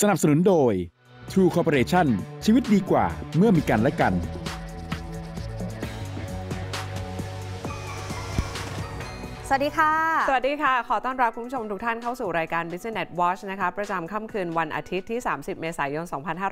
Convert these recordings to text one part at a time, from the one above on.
สนับสนุนโดย True Corporation ชีวิตดีกว่าเมื่อมีกันและกันสวัสดีค่ะ สวัสดีค่ะ ขอต้อนรับคุณผู้ชมทุกท่านเข้าสู่รายการ Business Watch นะคะ ประจำค่ำคืนวันอาทิตย์ที่ 30 เมษายน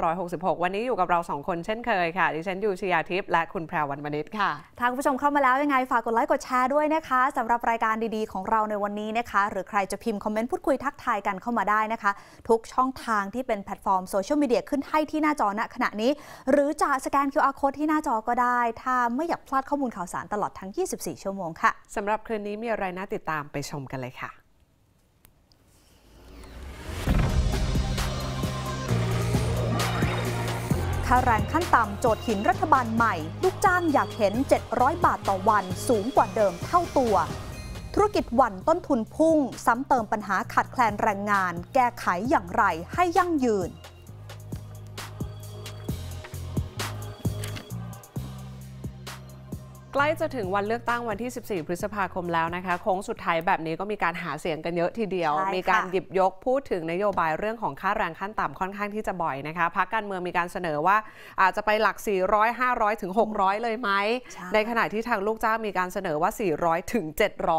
2566 วันนี้อยู่กับเรา 2 คนเช่นเคยค่ะ ดิฉันยูชยาทิพย์และคุณแพรวันมณิชค่ะ ทางคุณผู้ชมเข้ามาแล้วยังไงฝากกดไลค์กดแชร์ด้วยนะคะ สำหรับรายการดีๆของเราในวันนี้นะคะ หรือใครจะพิมพ์คอมเมนต์พูดคุยทักทายกันเข้ามาได้นะคะ ทุกช่องทางที่เป็นแพลตฟอร์มโซเชียลมีเดียขึ้นให้ที่หน้าจอณขณะนี้ หรือจะสแกน QR code ที่หน้าจอก็ได้ถ้าไม่อยากพลาดข้อมูลข่าวสารตลอดทั้ง 24ชั่วโมงค่ะสำหรับคืนนี้มีอะไรไรน่าติดตามไปชมกันเลยค่ะค่าแรงขั้นต่ำโจทย์หินรัฐบาลใหม่ ลูกจ้างอยากเห็น 700 บาทต่อวันสูงกว่าเดิมเท่าตัว ธุรกิจวันต้นทุนพุ่ง ซ้ำเติมปัญหาขาดแคลนแรงงาน แก้ไขอย่างไรให้ยั่งยืนใกล้จะถึงวันเลือกตั้งวันที่ 14 พฤษภาคมแล้วนะคะโค้งสุดท้ายแบบนี้ก็มีการหาเสียงกันเยอะทีเดียว มีการหยิบยกพูดถึงนโยบายเรื่องของค่าแรงขั้นต่ำค่อนข้างที่จะบ่อยนะคะพักการเมืองมีการเสนอว่าอาจจะไปหลัก 400 500 ถึง 600 เลยไหมใในขณะที่ทางลูกจ้างมีการเสนอว่า 400 ถึง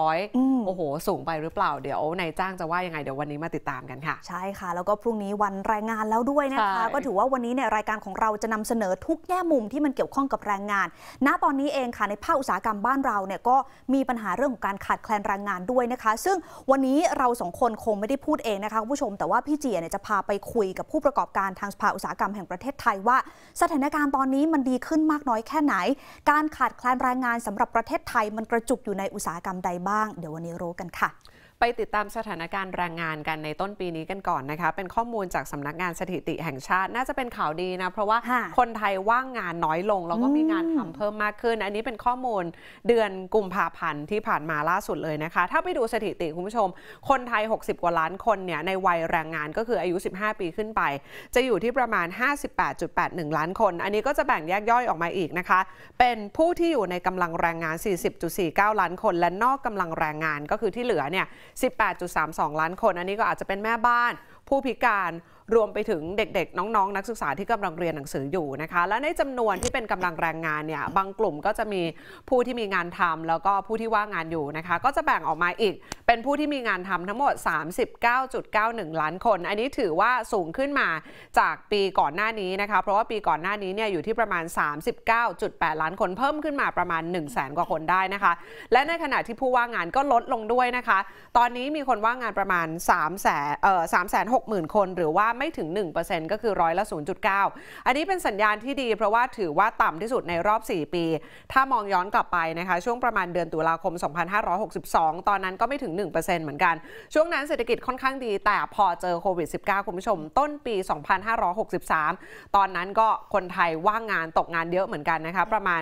700 โอ้โหสูงไปหรือเปล่าเดี๋ยวนายจ้างจะว่ายังไงเดี๋ยววันนี้มาติดตามกันค่ะ ใช่ค่ะ แล้วก็พรุ่งนี้วันแรงงานแล้วด้วยนะคะก็ถือว่าวันนี้เนี่ยรายการของเราจะนำเสนอทุกแง่มุมที่มันเกี่ยวข้องกับแรงงาน ณตอนนี้เองค่ะในภภาคอุตสาหกรรมบ้านเราเนี่ยก็มีปัญหาเรื่องของการขาดแคลนแรงงานด้วยนะคะ ซึ่งวันนี้เราสองคนคงไม่ได้พูดเองนะคะคุณผู้ชมแต่ว่าพี่เจียเนี่ยจะพาไปคุยกับผู้ประกอบการทางสภาอุตสาหกรรมแห่งประเทศไทยว่า สถานการณ์ตอนนี้มันดีขึ้นมากน้อยแค่ไหน การขาดแคลนแรงงานสำหรับประเทศไทย มันกระจุกอยู่ในอุตสาหกรรมใดบ้าง เดี๋ยววันนี้รู้กันค่ะไปติดตามสถานการณ์แรงงานกันในต้นปีนี้กันก่อนนะคะเป็นข้อมูลจากสำนักงานสถิติแห่งชาติน่าจะเป็นข่าวดีนะเพราะว่าคนไทยว่างงานน้อยลงแล้วก็มีงานทำเพิ่มมากขึ้น อันนี้เป็นข้อมูลเดือนกุมภาพันธ์ที่ผ่านมาล่าสุดเลยนะคะถ้าไปดูสถิติคุณผู้ชม คนไทย 60 กว่าล้านคนเนี่ยในวัยแรงงานก็คืออายุ 15 ปีขึ้นไป จะอยู่ที่ประมาณ 58.81 ล้านคน อันนี้ก็จะแบ่งแยกย่อยออกมาอีกนะคะ เป็นผู้ที่อยู่ในกำลังแรงงาน 40.49 ล้านคน และนอกกำลังแรงงานก็คือที่เหลือเนี่ย18.32 ล้านคนอันนี้ก็อาจจะเป็นแม่บ้านผู้พิการรวมไปถึงเด็กๆ น้องๆ นักศึกษาที่กำลังเรียนหนังสืออยู่นะคะและในจำนวนที่เป็นกำลังแรงงานเนี่ยบางกลุ่มก็จะมีผู้ที่มีงานทำแล้วก็ผู้ที่ว่างงานอยู่นะคะก็จะแบ่งออกมาอีกเป็นผู้ที่มีงานทำทั้งหมด 39.91 ล้านคน อันนี้ถือว่าสูงขึ้นมาจากปีก่อนหน้านี้นะคะเพราะว่าปีก่อนหน้านี้เนี่ยอยู่ที่ประมาณ 39.8 ล้านคน เพิ่มขึ้นมาประมาณ 1 0 0 0 0แกว่าคนได้นะคะ และในขณะที่ผู้ว่างงานก็ลดลงด้วยนะคะ ตอนนี้มีคนว่างงานประมาณ 3 0 0 0 0เอ่อ3 6 0 0 0 0 คน หรือว่าไม่ถึง 1%ก็คือร้อยละ 0.9 อันนี้เป็นสัญญาณที่ดี เพราะว่าถือว่าต่ำที่สุดในรอบ 4 ปี ถ้ามองย้อนกลับไปนะคะ ช่วงประมาณเดือนตุลาคม 2562 ตอนนั้นก็ไม่ถึง 1%เหมือนกัน ช่วงนั้นเศรษฐกิจค่อนข้างดีแต่พอเจอโควิด -19 คุณผู้ชมต้นปี 2563 ตอนนั้นก็คนไทยว่างงานตกงานเยอะเหมือนกันนะคะประมาณ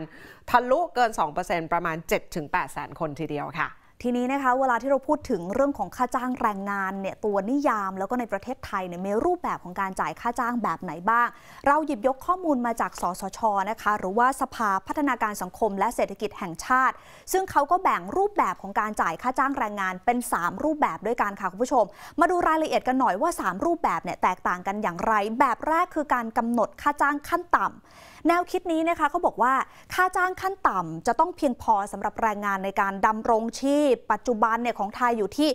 ทะลุเกิน 2%ประมาณ 7-8แสนคนทีเดียวค่ะทีนี้นะคะเวลาที่เราพูดถึงเรื่องของค่าจ้างแรงงานเนี่ยตัวนิยาม แล้วก็ในประเทศไทยเนี่ยมีรูปแบบของการจ่ายค่าจ้างแบบไหนบ้าง เราหยิบยกข้อมูลมาจากสสชนะคะหรือว่าสภาพัฒนาการสังคมและเศรษฐกิจแห่งชาติ ซึ่งเขาก็แบ่งรูปแบบของการจ่ายค่าจ้างแรงงานเป็น 3 รูปแบบด้วยกันค่ะคุณผู้ชม มาดูรายละเอียดกันหน่อยว่า 3 รูปแบบเนี่ยแตกต่างกันอย่างไร แบบแรกคือการกำหนดค่าจ้างขั้นต่ำแนวคิดนี้นะคะเขาบอกว่าค่าจ้างขั้นต่ำ จะต้องเพียงพอสำหรับแรงงานในการดำรงชีพปัจจุบันเนี่ยของไทยอยู่ที่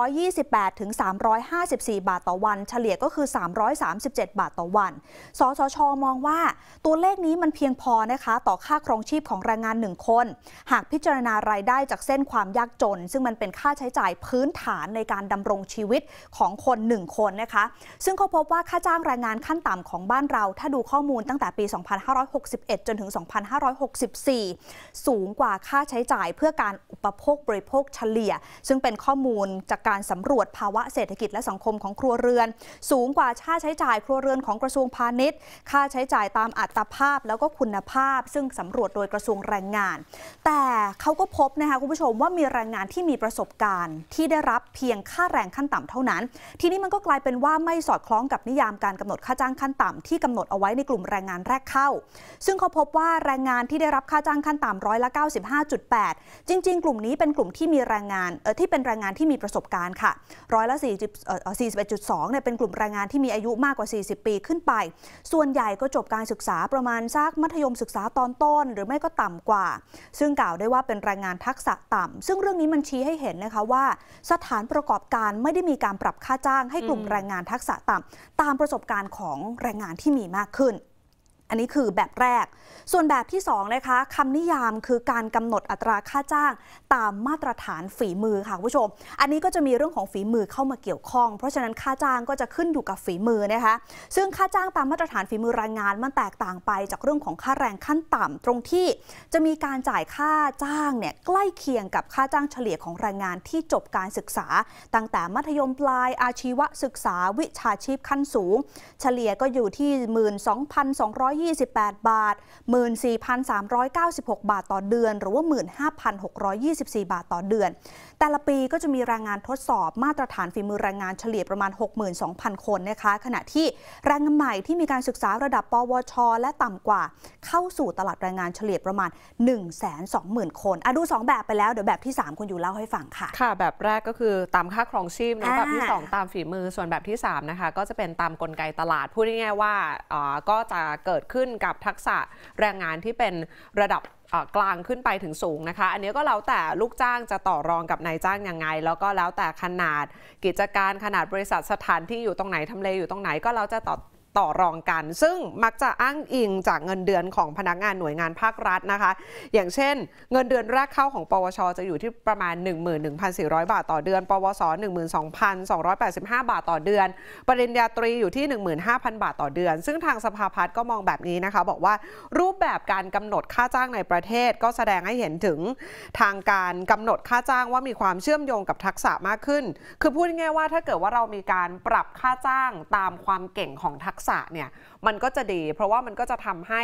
328 ถึง 354 บาทต่อวัน เฉลี่ยก็คือ 337 บาทต่อวันสสชมองว่าตัวเลขนี้มันเพียงพอนะคะต่อค่าครองชีพของแรงงานหนึ่งคน หากพิจารณารายได้จากเส้นความยากจน ซึ่งมันเป็นค่าใช้จ่ายพื้นฐานในการดำรงชีวิตของคนหนึ่งคนนะคะซึ่งเขาพบว่าค่าจ้างแรงงานขั้นต่ำของบ้านเรา ถ้าดูข้อมูลตั้งแต่ปี2561 จนถึง 2564 สูงกว่าค่าใช้จ่ายเพื่อการอุปโภคบริโภคเฉลี่ย ซึ่งเป็นข้อมูลจากการสำรวจภาวะเศรษฐกิจและสังคมของครัวเรือน สูงกว่าค่าใช้จ่ายครัวเรือนของกระทรวงพาณิชย์ ค่าใช้จ่ายตามอัตราภาพแล้วก็คุณภาพ ซึ่งสำรวจโดยกระทรวงแรงงาน แต่เขาก็พบนะคะคุณผู้ชมว่ามีแรงงานที่มีประสบการณ์ ที่ได้รับเพียงค่าแรงขั้นต่ำเท่านั้น ทีนี้มันก็กลายเป็นว่าไม่สอดคล้องกับนิยามการกำหนดค่าจ้างขั้นต่ำที่กำหนดเอาไว้ในกลุ่มแรงงานแรกเข้า ซึ่งเขาพบว่าแรงงานที่ได้รับ ค่าจ้างขั้นต่ำร้อยละ 95.8 จริง ๆ กลุ่มนี้เป็นกลุ่มที่มีแรงงานเออที่เป็นแรงงานที่มีประสบการณ์ค่ะ ร้อยละ41.2เนี่ยเป็นกลุ่มแรงงานที่มีอายุมากกว่า 40 ปีขึ้นไป ส่วนใหญ่ก็จบการศึกษาประมาณซากมัธยมศึกษาตอนต้น หรือไม่ก็ต่ำกว่า ซึ่งกล่าวได้ว่าเป็นแรงงานทักษะต่ำซึ่งเรื่องนี้มันชี้ให้เห็นนะคะว่า สถานประกอบการไม่ได้มีการปรับค่าจ้างให้กลุ่มแรงงานทักษะต่ำตามประสบการณ์ของแรงงานที่มีมากขึ้นอันนี้คือแบบแรก ส่วนแบบที่ 2 นะคะคำนิยามคือการกำหนดอัตราค่าจ้างตามมาตรฐานฝีมือ ค่ะผู้ชม อันนี้ก็จะมีเรื่องของฝีมือเข้ามาเกี่ยวข้อง เพราะฉะนั้นค่าจ้างก็จะขึ้นอยู่กับฝีมือนะคะ ซึ่งค่าจ้างตามมาตรฐานฝีมือแรงงานมันแตกต่างไป จากเรื่องของค่าแรงขั้นต่ำตรงที่จะมีการจ่ายค่าจ้างเนี่ยใกล้เคียงกับค่าจ้างเฉลี่ยของแรงงานที่จบการศึกษาตั้งแต่มัธยมปลายอาชีวศึกษา วิชาชีพขั้นสูง เฉลี่ยก็อยู่ที่ 12,200 1 2 8 บาท 14,396 บาทต่อเดือน หรือว่า 15,624 บาทต่อเดือนแต่ละปีก็จะมีแรงงานทดสอบ มาตรฐานฝีมือแรงงานเฉลี่ยประมาณ 62,000 คนนะคะขณะที่แรงงานใหม่ที่มีการศึกษาระดับปวช และต่ำกว่าเข้าสู่ตลาดแรงงานเฉลี่ยประมาณ 120,000 คนอ่ะดู 2 แบบไปแล้ว เดี๋ยวแบบที่ 3คุณอยู่เล่าให้ฟังค่ะ ค่ะแบบแรกก็คือตามค่าครองชีพนะแบบที่ 2 ตามฝีมือส่วนแบบที่3นะคะก็จะเป็นตามกลไกตลาดพูดง่ายๆว่าก็จะเกิดขึ้นกับทักษะแรงงานที่เป็นระดับกลางขึ้นไปถึงสูงนะคะอันนี้ก็แล้วแต่ลูกจ้างจะต่อรองกับนายจ้างยังไง แล้วก็แล้วแต่ขนาดกิจการขนาดบริษัทสถานที่อยู่ตรงไหนทำเลอยู่ตรงไหน ก็เราจะต่อต่อรองกันซึ่งมักจะอ้างอิงจากเงินเดือนของพนักงานหน่วยงานภาครัฐนะคะ อย่างเช่นเงินเดือนแรกเข้าของ ปวช จะอยู่ที่ประมาณ 11,400 บาทต่อเดือน ปวส 12,285 บาทต่อเดือน ปริญญาตรีอยู่ที่ 15,000 บาทต่อเดือน ซึ่งทางสภาพัฒน์ก็มองแบบนี้นะคะ บอกว่ารูปแบบการกำหนดค่าจ้างในประเทศ ก็แสดงให้เห็นถึงทางการกำหนดค่าจ้างว่ามีความเชื่อมโยงกับทักษะมากขึ้น คือพูดง่ายๆว่าถ้าเกิดว่าเรามีการปรับค่าจ้างตามความเก่งของทักษะเนี่ยมันก็จะดีเพราะว่ามันก็จะทำให้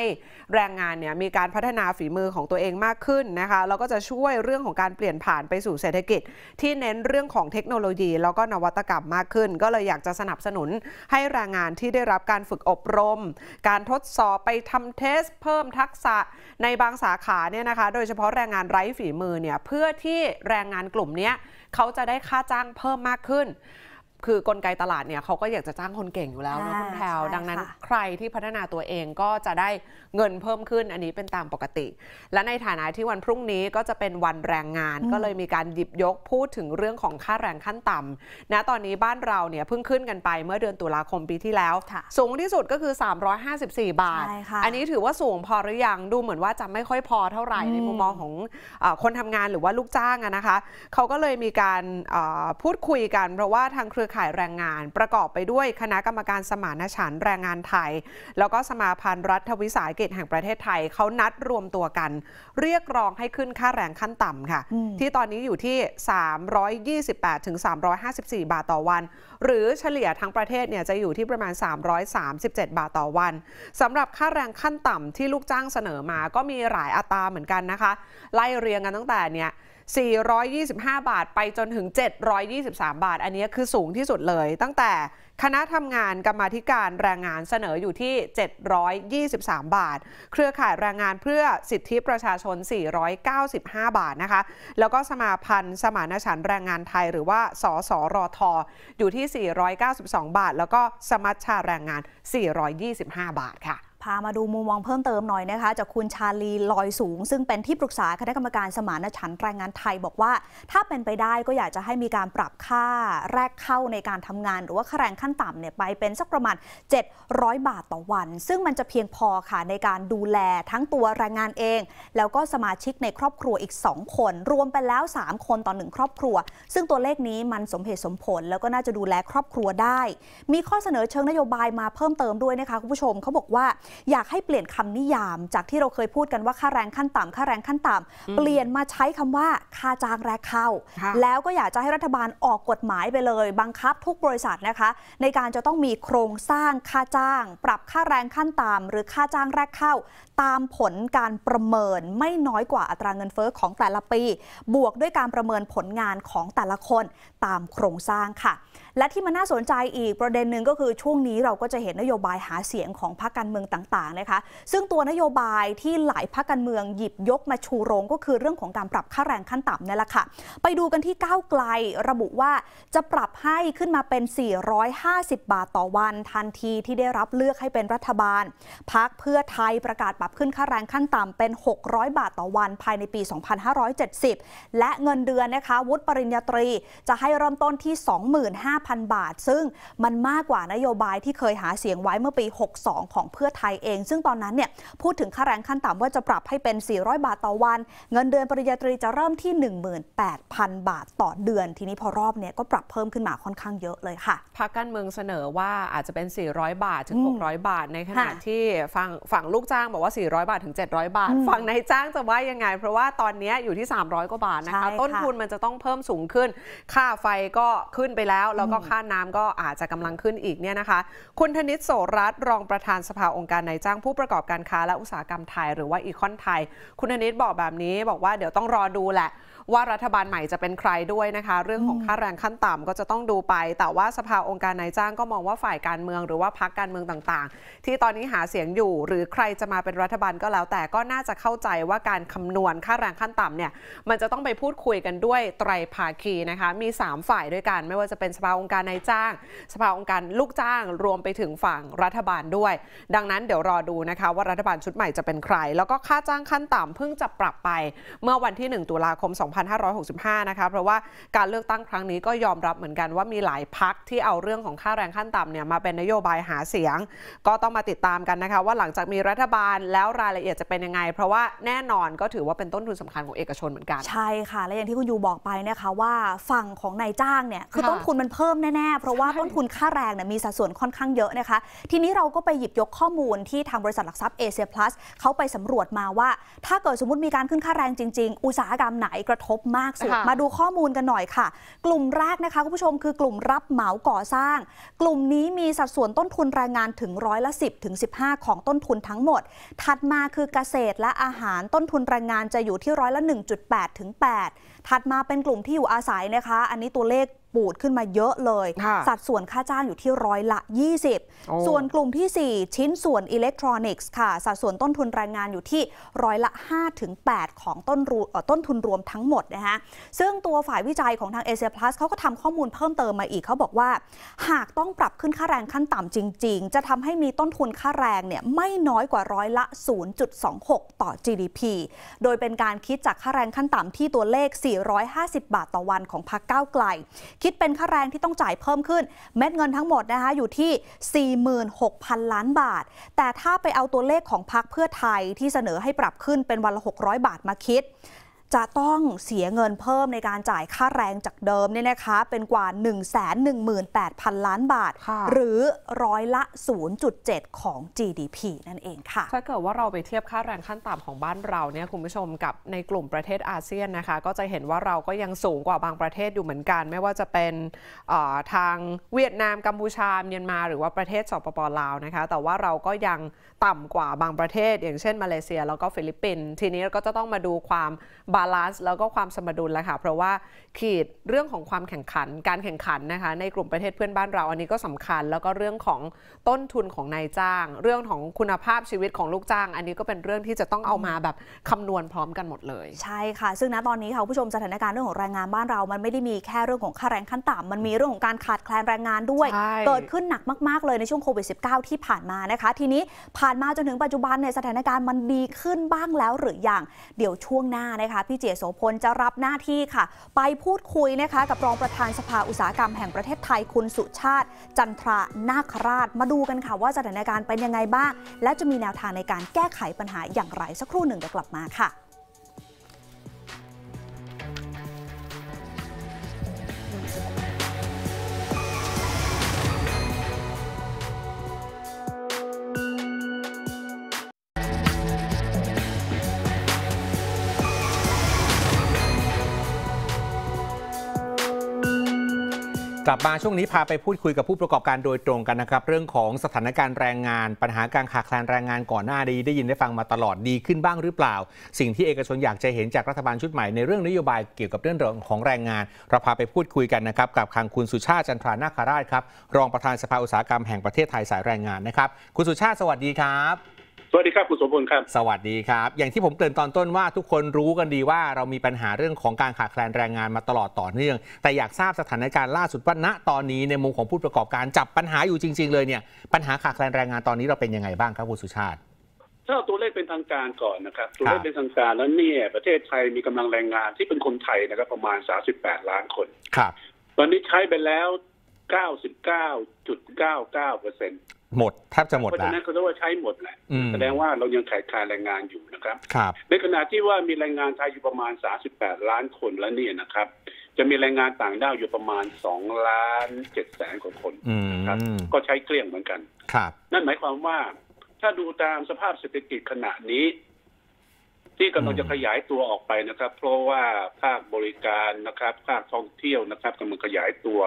แรงงานเนี่ยมีการพัฒนาฝีมือของตัวเองมากขึ้นนะคะแล้วก็จะช่วยเรื่องของการเปลี่ยนผ่านไปสู่เศรษฐกิจ ที่เน้นเรื่องของเทคโนโลยี แล้วก็นวัตกรรมมากขึ้น ก็เลยอยากจะสนับสนุนให้แรงงานที่ได้รับการฝึกอบรม การทดสอบไปทำเทส เพิ่มทักษะในบางสาขาเนี่ยนะคะโดยเฉพาะแรงงานไร้ฝีมือเนี่ยเพื่อที่แรงงานกลุ่มนี้เขาจะได้ค่าจ้างเพิ่มมากขึ้นคือ กลไกตลาดเนี่ยเขาก็อยากจะจ้างคนเก่งอยู่แล้วนะคุณแพลวดังนั้นใครที่พัฒนาตัวเองก็จะได้เงินเพิ่มขึ้นอันนี้เป็นตามปกติ และในฐานะที่วันพรุ่งนี้ก็จะเป็นวันแรงงาน ก็เลยมีการหยิบยกพูดถึงเรื่องของค่าแรงขั้นต่ำนะตอนนี้บ้านเราเนี่ยเพิ่งขึ้นกันไปเมื่อเดือนตุลาคมปีที่แล้ว สูงที่สุดก็คือ 354 บาท อันนี้ถือว่าสูงพอหรือยังดูเหมือนว่าจะไม่ค่อยพอเท่าไหร่ในมุมมองของอคนทำงานหรือว่าลูกจ้างนะคะเขาก็เลยมีการพูดคุยกันเพราะว่าทางเครือข่ายแรงงานประกอบไปด้วยคณะกรรมการสมานฉันท์แรงงานไทย แล้วก็สมาพันธ์รัฐวิสาหกิจแห่งประเทศไทยเขานัดรวมตัวกัน เรียกร้องให้ขึ้นค่าแรงขั้นต่ำค่ะ ที่ตอนนี้อยู่ที่ 328 ถึง 354 บาทต่อวัน หรือเฉลี่ยทั้งประเทศเนี่ยจะอยู่ที่ประมาณ 337 บาทต่อวันสำหรับค่าแรงขั้นต่ำที่ลูกจ้างเสนอมาก็มีหลายอัตราเหมือนกันนะคะ ไล่เรียงกันตั้งแต่เนี่ย425 บาทไปจนถึง 723 บาท อันนี้คือสูงที่สุดเลย ตั้งแต่คณะทำงานกรรมธิการแรงงานเสนออยู่ที่ 723 บาท เครือข่ายแรงงานเพื่อสิทธิประชาชน 495 บาทนะคะ แล้วก็สมาพันธ์ สมานฉันแรงงานไทยหรือว่า สสรอทออยู่ที่ 492 บาท แล้วก็สมัชชาแรงงาน 425 บาทค่ะพามาดูมุมมองเพิ่มเติมหน่อยนะคะ จากคุณชาลีลอยสูง ซึ่งเป็นที่ปรึกษาคณะกรรมการสมานฉันท์แรงงานไทยบอกว่า ถ้าเป็นไปได้ก็อยากจะให้มีการปรับค่าแรกเข้าในการทำงาน หรือว่าค่าแรงขั้นต่ำเนี่ยไปเป็นสักประมาณ 700 บาทต่อวัน ซึ่งมันจะเพียงพอค่ะในการดูแลทั้งตัวแรงงานเอง แล้วก็สมาชิกในครอบครัวอีก2คนรวมไปแล้ว 3 คนต่อหนึ่งครอบครัว ซึ่งตัวเลขนี้มันสมเหตุสมผลแล้วก็น่าจะดูแลครอบครัวได้ มีข้อเสนอเชิงนโยบายมาเพิ่มเติมด้วยนะคะคุณผู้ชมเขาบอกว่าอยากให้เปลี่ยนคำนิยามจากที่เราเคยพูดกันว่าค่าแรงขั้นต่ำค่าแรงขั้นต่ำเปลี่ยนมาใช้คำว่าค่าจ้างแรงเข้า แล้วก็อยากจะให้รัฐบาลออกกฎหมายไปเลย บังคับทุกบริษัทนะคะ ในการจะต้องมีโครงสร้างค่าจ้าง ปรับค่าแรงขั้นต่ำหรือค่าจ้างแรกเข้าตามผลการประเมินไม่น้อยกว่าอัตราเงินเฟอ้อของแต่ละปี บวกด้วยการประเมินผลงานของแต่ละคนตามโครงสร้างค่ะ และที่มันน่าสนใจอีกประเด็นหนึ่งก็คือช่วงนี้เราก็จะเห็นนโยบายหาเสียงของพรรคการเมืองต่างๆนะคะซึ่งตัวนโยบายที่หลายพรรคการเมืองหยิบยกมาชูโรง ก็คือเรื่องของการปรับค่าแรงขั้นต่ำนี่แหละค่ะไปดูกันที่ก้าวไกลระบุว่าจะปรับให้ขึ้นมาเป็น 450 บาทต่อวัน ทันทีที่ได้รับเลือกให้เป็นรัฐบาลพักเพื่อไทยประกาศับขึ้นค่าแรงขั้นต่ำเป็น 600 บาทต่อวัน ภายในปี 2570 และเงินเดือนนะคะ วุฒิปริญญาตรีจะให้เริ่มต้นที่ 25,000 บาท ซึ่งมันมากกว่านโยบายที่เคยหาเสียงไว้เมื่อปี 62 ของเพื่อไทยเอง ซึ่งตอนนั้นเนี่ย พูดถึงค่าแรงขั้นต่ำว่าจะปรับให้เป็น 400 บาทต่อวัน เงินเดือนปริญญาตรีจะเริ่มที่ 18,000 บาทต่อเดือน ทีนี้พอรอบเนี่ยก็ปรับเพิ่มขึ้นมาค่อนข้างเยอะเลยค่ะพักการเมืองเสนอว่าอาจจะเป็น 400 บาทถึง 600 บาท ในขณะที่ฝั่งฝั่งลูกจ้างบอกว่า400 บาทถึง700 บาท ฝั่งนายจ้างจะว่ายังไง เพราะว่าตอนนี้อยู่ที่ 300กว่าบาทนะคะ ต้นทุนมันจะต้องเพิ่มสูงขึ้น ค่าไฟก็ขึ้นไปแล้ว แล้วก็ค่าน้ำก็อาจจะกำลังขึ้นอีกเนี่ยนะคะ คุณธนิตโสรัตรองประธานสภาองค์การนายจ้าง ผู้ประกอบการค้าและอุตสาหกรรมไทยหรือว่าอีคอนไทย คุณธนิตบอกแบบนี้บอกว่าเดี๋ยวต้องรอดูแหละ ว่ารัฐบาลใหม่จะเป็นใครด้วยนะคะ เรื่องของค่าแรงขั้นต่ำก็จะต้องดูไป แต่ว่าสภาองค์การนายจ้างก็มองว่าฝ่ายการเมืองหรือว่าพรรคการเมืองต่างๆ ที่ตอนนี้หาเสียงอยู่หรือใครจะมาเป็นรัฐบาลก็แล้วแต่ก็น่าจะเข้าใจว่าการคำนวณค่าแรงขั้นต่ำเนี่ยมันจะต้องไปพูดคุยกันด้วยไตรภาคีนะคะมี 3 ฝ่ายด้วยกัน ไม่ว่าจะเป็นสภาองค์การนายจ้าง สภาองค์การลูกจ้าง รวมไปถึงฝั่งรัฐบาลด้วย ดังนั้นเดี๋ยวรอดูนะคะว่ารัฐบาลชุดใหม่จะเป็นใครแล้วก็ค่าจ้างขั้นต่ำเพิ่งจะปรับไปเมื่อวันที่ 1 ตุลาคม 2565นะคะเพราะว่าการเลือกตั้งครั้งนี้ก็ยอมรับเหมือนกันว่ามีหลายพักที่เอาเรื่องของค่าแรงขั้นต่ำเนี่ยมาเป็นนโยบายหาเสียง ก็ต้องมาติดตามกันนะคะว่าหลังจากมีรัฐบาลแล้วรายละเอียดจะเป็นยังไง เพราะว่าแน่นอนก็ถือว่าเป็นต้นทุนสำคัญของเอกชนเหมือนกัน ใช่ค่ะ และอย่างที่คุณยูบอกไปนะคะว่าฝั่งของนายจ้างเนี่ยคือต้นทุนมันเพิ่มแน่ ๆ เพราะว่าต้นทุนค่าแรงเนี่ยมีสัดส่วนค่อนข้างเยอะนะคะทีนี้เราก็ไปหยิบยกข้อมูลที่ทางบริษัทหลักทรัพย์เอเชียพลัสเขาไปสำรวจมาว่า ถ้าเกิดสมมติมีการขึ้นค่าแรงจริงๆ อุตสาหกรรมไหนกระทบมากสุดมาดูข้อมูลกันหน่อยค่ะ กลุ่มแรกนะคะคุณผู้ชมคือกลุ่มรับเหมาก่อสร้างกลุ่มนี้มีสัดส่วนต้นทุนแรงงานถึงร้อยละ10ถึง15ของต้นทุนทั้งหมดถัดมาคือเกษตรและอาหารต้นทุนแรงงานจะอยู่ที่ร้อยละ 1.8 ถึง8ถัดมาเป็นกลุ่มที่อยู่อาศัยนะคะ อันนี้ตัวเลขปูดขึ้นมาเยอะเลย สัดส่วนค่าจ้างอยู่ที่ร้อยละ 20 ส่วนกลุ่มที่ 4 ชิ้นส่วนอิเล็กทรอนิกส์ค่ะ สัดส่วนต้นทุนแรงงานอยู่ที่ร้อยละ 5-8 ของต้นรูต้นทุนรวมทั้งหมดนะคะซึ่งตัวฝ่ายวิจัยของทางเอเชียพลัสเขาก็ทำข้อมูลเพิ่มเติมมาอีก เขาบอกว่า หากต้องปรับขึ้นค่าแรงขั้นต่ำจริง ๆ จะทำให้มีต้นทุนค่าแรงเนี่ยไม่น้อยกว่าร้อยละ 0.26 ต่อ GDP โดยเป็นการคิดจากค่าแรงขั้นต่ำที่ตัวเลข 450 บาทต่อวันของพรรคก้าวไกลคิดเป็นค่าแรงที่ต้องจ่ายเพิ่มขึ้น เม็ดเงินทั้งหมดนะคะอยู่ที่ 46,000 ล้านบาท แต่ถ้าไปเอาตัวเลขของพักเพื่อไทยที่เสนอให้ปรับขึ้นเป็นวันละ 600 บาทมาคิดจะต้องเสียเงินเพิ่มในการจ่ายค่าแรงจากเดิมเนี่ยนะคะเป็นกว่า 118,000 ล้านบาท หรือร้อยละ 0.7 ของ GDP นั่นเองค่ะถ้าเกิดว่าเราไปเทียบค่าแรงขั้นต่ำของบ้านเราเนี่ยคุณผู้ชมกับในกลุ่มประเทศอาเซียนนะคะก็จะเห็นว่าเราก็ยังสูงกว่าบางประเทศอยู่เหมือนกัน ไม่ว่าจะเป็นทางเวียดนามกัมพูชาเมียนมาหรือว่าประเทศสปปลาวนะคะแต่ว่าเราก็ยังต่ำกว่าบางประเทศ อย่างเช่น มาเลเซียแล้วก็ฟิลิปปินส์ทีนี้เราก็จะต้องมาดูความบาาลานซ์แล้วก็ความสมดุลแล้วค่ะ เพราะว่าขีดเรื่องของความแข่งขัน การแข่งขันนะคะ ในกลุ่มประเทศเพื่อนบ้านเรา อันนี้ก็สำคัญ แล้วก็เรื่องของต้นทุนของนายจ้าง เรื่องของคุณภาพชีวิตของลูกจ้าง อันนี้ก็เป็นเรื่องที่จะต้องเอามาแบบคำนวณพร้อมกันหมดเลย ใช่ค่ะ ซึ่งณตอนนี้ค่ะผู้ชมสถานการณ์เรื่องของแรงงานบ้านเรา มันไม่ได้มีแค่เรื่องของค่าแรงขั้นต่ำมันมีเรื่องของการขาดแคลนแรงงานด้วยเกิดขึ้นหนักมากๆเลยในช่วงโควิด -19 ที่ผ่านมานะคะ ทีนี้ผ่านมาจนถึงปัจจุบันเนี่ยสถานการณ์มันดีขึ้นบ้างแล้วหรือยังเดี๋ยวช่วงหน้านะคะพี่เจียโสพลจะรับหน้าที่ค่ะ ไปพูดคุยนะคะ กับรองประธานสภาอุตสาหกรรมแห่งประเทศไทยคุณสุชาติ จันทรานาคราช มาดูกันค่ะว่าสถานการณ์เป็นยังไงบ้าง และจะมีแนวทางในการแก้ไขปัญหาอย่างไรสักครู่หนึ่งเดี๋ยวกลับมาค่ะกลับมาช่วงนี้พาไปพูดคุยกับผู้ประกอบการโดยตรงกันนะครับ เรื่องของสถานการณ์แรงงาน ปัญหาการขาดแคลนแรงงานก่อนหน้าดีได้ยินได้ฟังมาตลอดดีขึ้นบ้างหรือเปล่า สิ่งที่เอกชนอยากจะเห็นจากรัฐบาลชุดใหม่ในเรื่องนโยบาย เกี่ยวกับเรื่องของแรงงาน เราพาไปพูดคุยกันนะครับกับทางคุณสุชาติจันทรานาคราชครับรองประธานสภาอุตสาหกรรมแห่งประเทศไทยสายแรงงานนะครับ คุณสุชาติสวัสดีครับวัสดีครับคุณสมบูรณ์ครับสวัสดีครับอย่างที่ผมเกริ่นตอนต้นว่าทุกคนรู้กันดีว่าเรามีปัญหาเรื่องของการขาดแคลนแรงงานมาตลอดต่อเนื่อง แต่อยากทราบสถานการณ์ล่าสุดว่าณตอนนี้ในมุมของผู้ประกอบการจับปัญหาอยู่จริง ๆ เลยเนี่ยปัญหาขาดแคลนแรงงานตอนนี้เราเป็นยังไงบ้างครับคุณสุชาติถ้าตัวเลขเป็นทางการก่อนนะครับตัวเลขเป็นทางการแล้วเนี่ย ประเทศไทยมีกำลังแรงงานที่เป็นคนไทยนะครับประมาณ 38 ล้านคนครับตอนนี้ใช้ไปแล้วเก้าสิบเกกก้้้าาาจุดเเเปอร์เซ็นต์หมดแทบจะหมดเพราะฉะนั้นเขาเรียกว่าใช้หมดแหละแสดงว่าเรายังขาดแคลนแรงงานอยู่นะครับครับ ในขณะที่ว่ามีแรงงานไทยอยู่ประมาณสสาิบแปดล้านคนแล้วเนี่ยนะครับ จะมีแรงงานต่างด้าวอยู่ประมาณสองล้านเจ็ดแสนกว่าคนนะครับก็ใช้เกลี้ยงเหมือนกันครับนั่นหมายความว่า ถ้าดูตามสภาพเศรษฐกิจขณะนี้ที่กำลังจะขยายตัวออกไปนะครับ เพราะว่าภาคบริการนะครับ ภาคท่องเที่ยวนะครับกำลังขยายตัว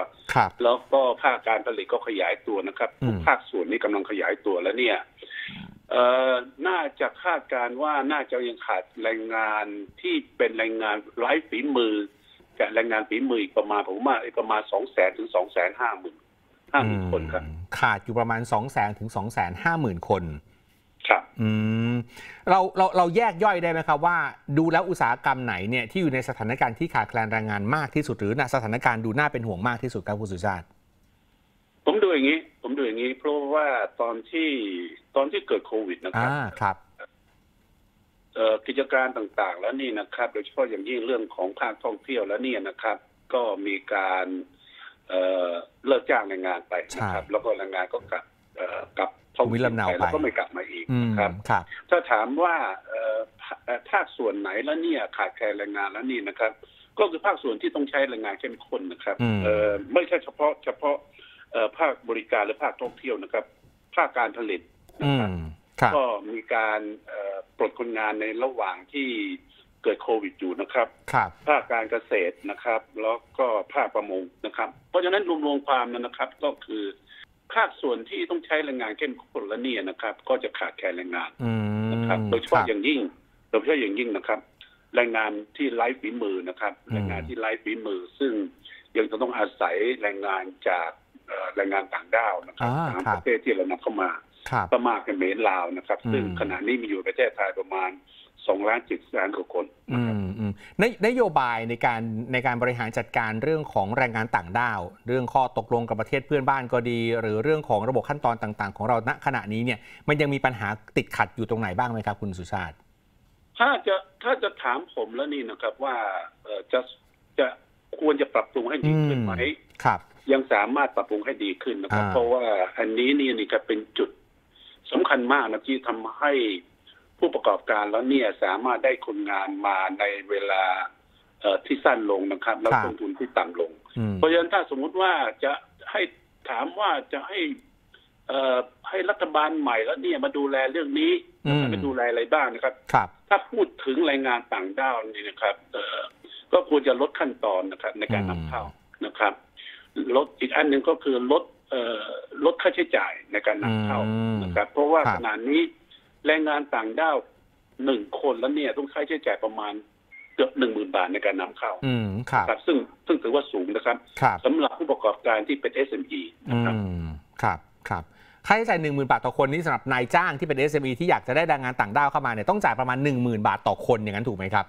แล้วก็ภาคการผลิตก็ขยายตัวนะครับทุกภาคส่วนนี้กำลังขยายตัวแล้วเนี่ยเอ่อน่าจะคาดการว่าน่าจะยังขาดแรงงานที่เป็นแรงงานไร้ฝีมือจะแรงงานฝีมืออีกประมาณผมว่าประมาณสองแสนถึงสองแสนห้าหมื่นห้าหมื่นคนครับขาดอยู่ประมาณสองแสนถึงสสองแนห้าหมื่นคนครับอืมเราเราเราแยกย่อยได้ไหมครับ ว่าดูแล้วอุตสาหกรรมไหนเนี่ยที่อยู่ในสถานการณ์ที่ขาดแคลนแรงงานมากที่สุดหรือนะสถานการณ์ดูน่าเป็นห่วงมากที่สุดครับคุณสุชาติ ผมดูอย่างนี้ ผมดูอย่างนี้ เพราะว่าตอนที่ตอนที่เกิดโควิด นะครับอ่าครับเออ่กิจการต่างๆ แล้วนี่นะครับ โดยเฉพาะอย่างยิ่งเรื่องของภาคท่องเที่ยวแล้วเนี่ยนะครับ ก็มีการเลิกจ้างแรงงานไปนะครับแล้วก็แรงงานก็กลับกลับท้องถิ่นไปแล้วก็ไม่กลับมาอีกนะครับถ้าถามว่า ภาคส่วนไหนแล้วเนี่ยขาดแคลนแรงงานแล้วนี่นะครับ ก็คือภาคส่วนที่ต้องใช้แรงงานเช่มคนนะครับไม่ใช่เฉพาะเฉพาะภาคบริการหรือภาคท่องเที่ยวนะครับ ภาคการผลิตนะครับก็มีการปลดคนงานในระหว่างที่เกิดโควิดอยู่นะครับ ภาคการเกษตรนะครับ แล้วก็ภาคประมงนะครับ เพราะฉะนั้นรวมรวมความนะครับก็คือภาคส่วนที่ต้องใช้แรงงานเข้มข้นและเนี่ยนะครับ ก็จะขาดแคลนแรงงานนะครับโดยเฉพาะอย่างยิ่งโดยเฉพาะอย่างยิ่งนะครับ แรงงานที่ไร้ฝีมือนะครับแรงงานที่ไร้ฝีมือ ซึ่งยังจะต้องอาศัยแรงงานจากแรงงานต่างด้าวนะครับทางประเทศที่เรานำเข้ามา ประมาณเเมนลาวนะครับ ซึ่งขณะนี้มีอยู่ประเทศไทยประมาณสองล้านจุดล้านกว่าคนนนโยบายในการในการบริหารจัดการเรื่องของแรงงานต่างด้าว เรื่องข้อตกลงกับประเทศเพื่อนบ้านก็ดี หรือเรื่องของระบบขั้นตอนต่าง ๆ ของเราณขณะนี้เนี่ย มันยังมีปัญหาติดขัดอยู่ตรงไหนบ้างไหมครับ คุณสุชาติถ้าจะถ้าจะถามผมแล้วนี่นะครับว่าจะจะควรจะปรับปรุงให้ดีขึ้นไหม ครับ ยังสามารถปรับปรุงให้ดีขึ้นนะครับเพราะว่าอันนี้นี่นี่ก็เป็นจุดสำคัญมากนะที่ทำให้ผู้ประกอบการแล้วเนี่ยสามารถได้คนงานมาในเวลาที่สั้นลงนะครับแล้วต้นทุนที่ต่ำลง เพราะฉะนั้นถ้าสมมุติว่าจะให้ถามว่าจะให้ให้รัฐบาลใหม่แล้วเนี่ยมาดูแลเรื่องนี้มาดูแลอะไรบ้างนะครับรบถ้าพูดถึงแรงงานต่างด้าวนี่นะครับก็ควรจะลดขั้นตอนนะครับ ในการนำเข้านะครับลดอีกอันหนึ่งก็คือลดลดค่าใช้จ่ายในการนำเข้านะครับ เพราะว่าขณะนี้แรงงานต่างด้าวหนึ่งคนแล้วเนี่ยต้องใช้ใช้จ่ายประมาณเกือบหนึ่งหมื่นบาทในการนำเข้าอืมครับซึ่งซึ่งถือว่าสูงนะครับรบสำหรับผู้ประกอบการที่เป็นเอสมอ e นะครับครับครับค่าใช้จ่ายหนึ่งหมื่นบาทต่อคนนี้สำหรับนายจ้างที่เป็นเเออส็มอีที่อยากจะได้แรงงานต่างด้าวเข้ามาเนี่ยต้องจ่ายประมาณหนึ่งหมื่นบาทต่อคนอย่างนั้นถูกไหมครับ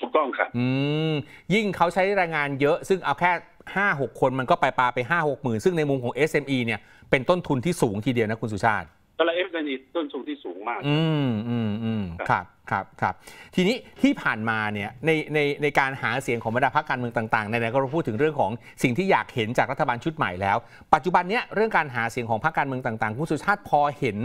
ถูกต้องครับอืมยิ่งเขาใช้แรงงานเยอะ ซึ่งเอาแค่ห้าหกคนมันก็ไปปาไปห้าหกหมื่น ซึ่งในมุมของ SME เนี่ยเป็นต้นทุนที่สูงทีเดียวนะคุณสุชาติแต่ละเอฟกานีต้นทุนที่สูงมากอืมอืมอืมครับ ครับครับ ทีนี้ที่ผ่านมาเนี่ยในในในการหาเสียงของบรรดาพรรคการเมืองต่างๆในไหนก็เราพูดถึงเรื่องของสิ่งที่อยากเห็นจากรัฐบาลชุดใหม่แล้ว ปัจจุบันเนี้ยเรื่องการหาเสียงของพรรคการเมืองต่างๆคุณสุชาติพอเห็น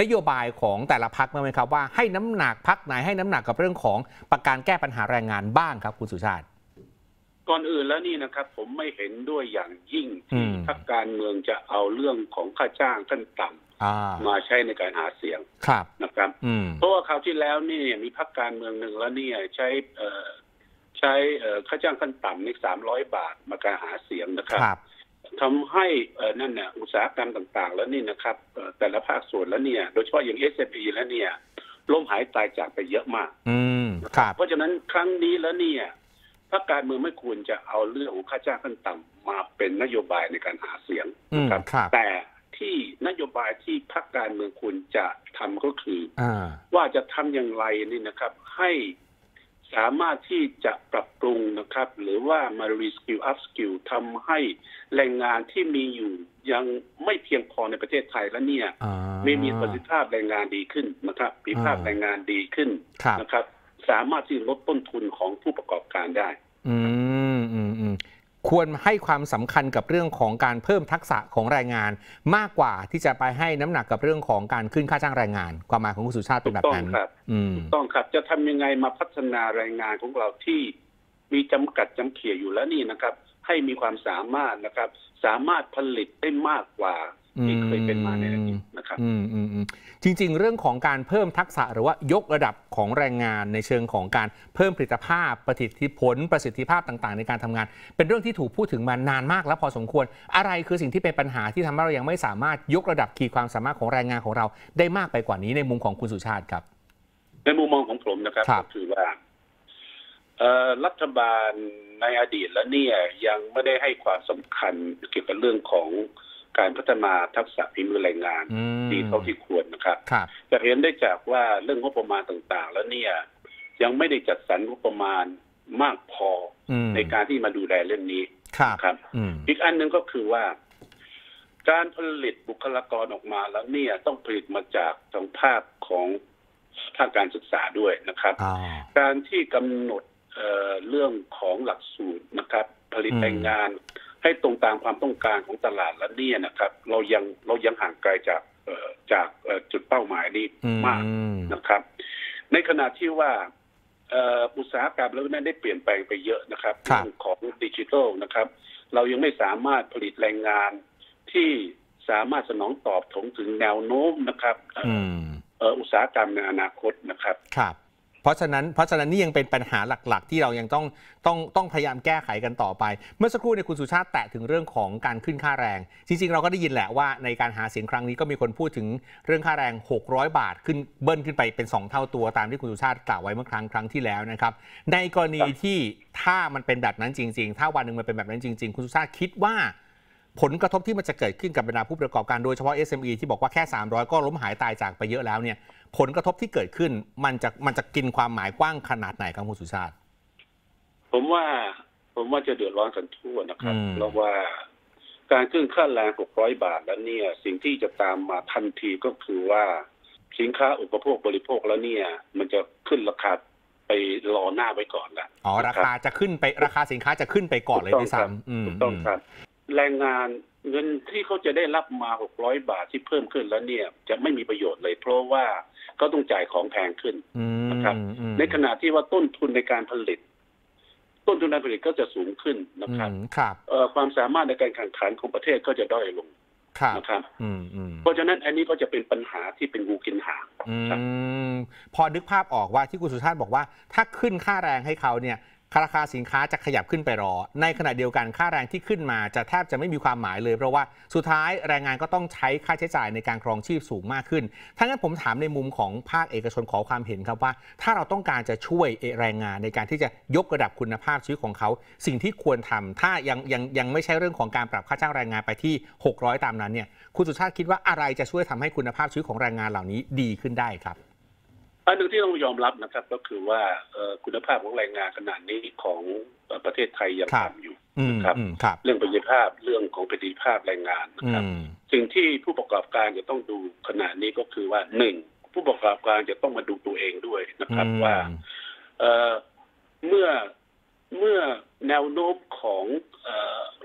นโยบายของแต่ละพรรคไหมครับว่า ให้น้ำหนักพรรคไหนให้น้ำหนักกับเรื่องของประการแก้ปัญหาแรงงานบ้างครับคุณสุชาติก่อนอื่นแล้วนี่นะครับ ผมไม่เห็นด้วยอย่างยิ่งที่พรรคการเมืองจะเอาเรื่องของค่าจ้างขั้นต่ำมาใช้ในการหาเสียงนะครับเพราะว่าคราวที่แล้วนี่มีพักการเมืองหนึ่งแล้วเนี่ย ใช้ใช้ค่าจ้างขั้นต่ำในสามร้อยบาทมาการหาเสียงนะครับทำให้นั่นเนี่ยอุตสาหกรรมต่าง ๆ แล้วนี่นะครับแต่ละภาคส่วนแล้วเนี่ย โดยเฉพาะอย่างเอสเอพีแล้วเนี่ยล่มหายตายจากไปเยอะมาก อืมครับเพราะฉะนั้นครั้งนี้แล้วเนี่ยพรรคการเมืองไม่ควรจะเอาเรื่องของค่าจ้างขั้นต่ำมาเป็นนโยบายในการหาเสียงนะครับแต่ที่นโยบายที่พรรคการเมืองควรจะทำก็คืออว่าจะทำอย่างไรนี่นะครับ ให้สามารถที่จะปรับปรุงนะครับ หรือว่ามารีสกิลอัพสกิลทำให้แรงงานที่มีอยู่ยังไม่เพียงพอในประเทศไทยแล้วเนี่ยไม่มีประสิทธิภาพแรงงานดีขึ้นนะครับมีิภาพแรงงานดีขึ้นนะครับสามารถที่ลดต้นทุนของผู้ประกอบการได้ อืมอืมอืมควรให้ความสำคัญกับเรื่องของการเพิ่มทักษะของแรงงาน มากกว่าที่จะไปให้น้ำหนักกับเรื่องของการขึ้นค่าจ้างแรงงาน ความหมายของคุณสุชาติเป็นแบบนั้นถูกต้องครับถูกต้องครับจะทำยังไงมาพัฒนาแรงงานของเราที่มีจำกัดจำเขี่ยอยู่แล้วนี่นะครับ ให้มีความสามารถนะครับ สามารถผลิตได้มากกว่าที่เคยเป็นมาในอดีตนะครับจริง ๆ เรื่องของการเพิ่มทักษะ หรือว่ายกระดับของแรงงาน ในเชิงของการเพิ่มผลิตภาพประสิทธิผลประสิทธิภาพต่าง ๆ ในการทำงาน เป็นเรื่องที่ถูกพูดถึงมานานมากแล้วพอสมควร อะไรคือสิ่งที่เป็นปัญหาที่ทำให้เรายังไม่สามารถยกระดับขีดความสามารถของแรงงานของเรา ได้มากไปกว่านี้ในมุมของคุณสุชาติครับ ในมุมมองของผมนะครับก็คือว่ารัฐบาลในอดีตแล้วเนี่ย ยังไม่ได้ให้ความสำคัญเกี่ยวกับเรื่องของการพัฒนาทักษะพิมือแรงงานดีเท่าที่ควรนะครับจะเห็นได้จากว่าเรื่องงบประมาณต่าง ๆ แล้วเนี่ย ยังไม่ได้จัดสรรงบประมาณมากพอในการที่มาดูแลเรื่องนี้ครับ อีกอันหนึ่งก็คือว่า การผลิตบุคลากรออกมาแล้วเนี่ยต้องผลิตมาจากทางภาคของภาคการศึกษาด้วยนะครับ การที่กำหนดเเรื่องของหลักสูตรนะครับ ผลิตแรงงานให้ตรงตามความต้องการของตลาด แล้วเนี่ยนะครับ เรายังเรายังห่างไกลจากจากจุดเป้าหมายนี้มากนะครับ ในขณะที่ว่าอุตสาหกรรมเรานั้นได้เปลี่ยนแปลงไปเยอะนะครับเรื่องของดิจิทัลนะครับ เรายังไม่สามารถผลิตแรงงานที่สามารถสนองตอบถงถึงแนวโน้มนะครับอุตสาหกรรมในอนาคตนะครับเพราะฉะนั้นเพราะฉะนั้นนี่ยังเป็นปัญหาหลักๆ ที่เรายังต้องต้องต้องพยายามแก้ไขกันต่อไป เมื่อสักครู่ในคุณสุชาติแตะถึงเรื่องของการขึ้นค่าแรง จริงๆเราก็ได้ยินแหละว่าในการหาเสียงครั้งนี้ก็มีคนพูดถึงเรื่องค่าแรง 600 บาทขึ้นเบิ้ลขึ้นไปเป็น 2 เท่าตัวตามที่คุณสุชาติกล่าวไว้เมื่อครั้งครั้งที่แล้วนะครับในกรณีที่ถ้ามันเป็นแบบนั้นจริงๆถ้าวันหนึ่งมันเป็นแบบนั้นจริงๆคุณสุชาติคิดว่า ผลกระทบที่มันจะเกิดขึ้นกับบรรดาผู้ประกอบการโดยเฉพาะ SME ที่บอกว่าแค่ 300 ก็ล้มหายตายจากไปเยอะแล้วเนี่ยผลกระทบที่เกิดขึ้นมันจะมันจะกินความหมายกว้างขนาดไหนครับคุณสุชาติผมว่าผมว่าจะเดือดร้อนกันทั่วนะครับเพราะว่า การขึ้นค่าแรง 600 บาทแล้วเนี่ยสิ่งที่จะตามมาทันทีก็คือว่า สินค้าอุปโภคบริโภคแล้วเนี่ย มันจะขึ้นราคาไปรอหน้าไว้ก่อนละอ๋อ ราคาจะขึ้นไปราคาสินค้าจะขึ้นไปก่อนเลยด้วยซ้ำถูกต้องครับแรงงานเงินที่เขาจะได้รับมาหกร้อยบาทที่เพิ่มขึ้นแล้วเนี่ยจะไม่มีประโยชน์เลยเพราะว่าเขาต้องจ่ายของแพงขึ้นนะครับในขณะที่ว่าต้นทุนในการผลิต ต้นทุนการผลิตก็จะสูงขึ้นนะครับครับความสามารถในการแข่งขันของประเทศก็จะด้อยลงนะครับเพราะฉะนั้นอันนี้ก็จะเป็นปัญหาที่เป็นงูกินหางพอนึกภาพออกว่าที่คุณสุชาติบอกว่า ถ้าขึ้นค่าแรงให้เขาเนี่ยราคาสินค้าจะขยับขึ้นไปรอ ในขณะเดียวกันค่าแรงที่ขึ้นมา จะแทบจะไม่มีความหมายเลย เพราะว่าสุดท้ายแรงงานก็ต้องใช้ค่าใช้จ่ายในการครองชีพสูงมากขึ้น ทั้งนั้นผมถามในมุมของภาคเอกชนขอความเห็นครับว่า ถ้าเราต้องการจะช่วยแรงงานในการที่จะยกระดับคุณภาพชีวิตของเขา สิ่งที่ควรทำ ถ้ายังยังยังไม่ใช่เรื่องของการปรับค่าจ้างแรงงานไปที่ 600 ตามนั้นเนี่ยคุณสุชาติคิดว่าอะไรจะช่วยทำให้คุณภาพชีวิตของแรงงานเหล่านี้ดีขึ้นได้ครับอันหนึ่งที่ต้องยอมรับนะครับก็คือว่าคุณภาพของแรงงานขนาดนี้ของประเทศไทยยังต่ำอยู่นะครับ เรื่องประสิทธิภาพเรื่องของประสิทธิภาพแรงงานนะครับ สิ่งที่ผู้ประกอบการจะต้องดูขนาดนี้ก็คือว่าหนึ่งผู้ประกอบการจะต้องมาดูตัวเองด้วยนะครับว่าเมื่อเมื่อแนวโน้มของ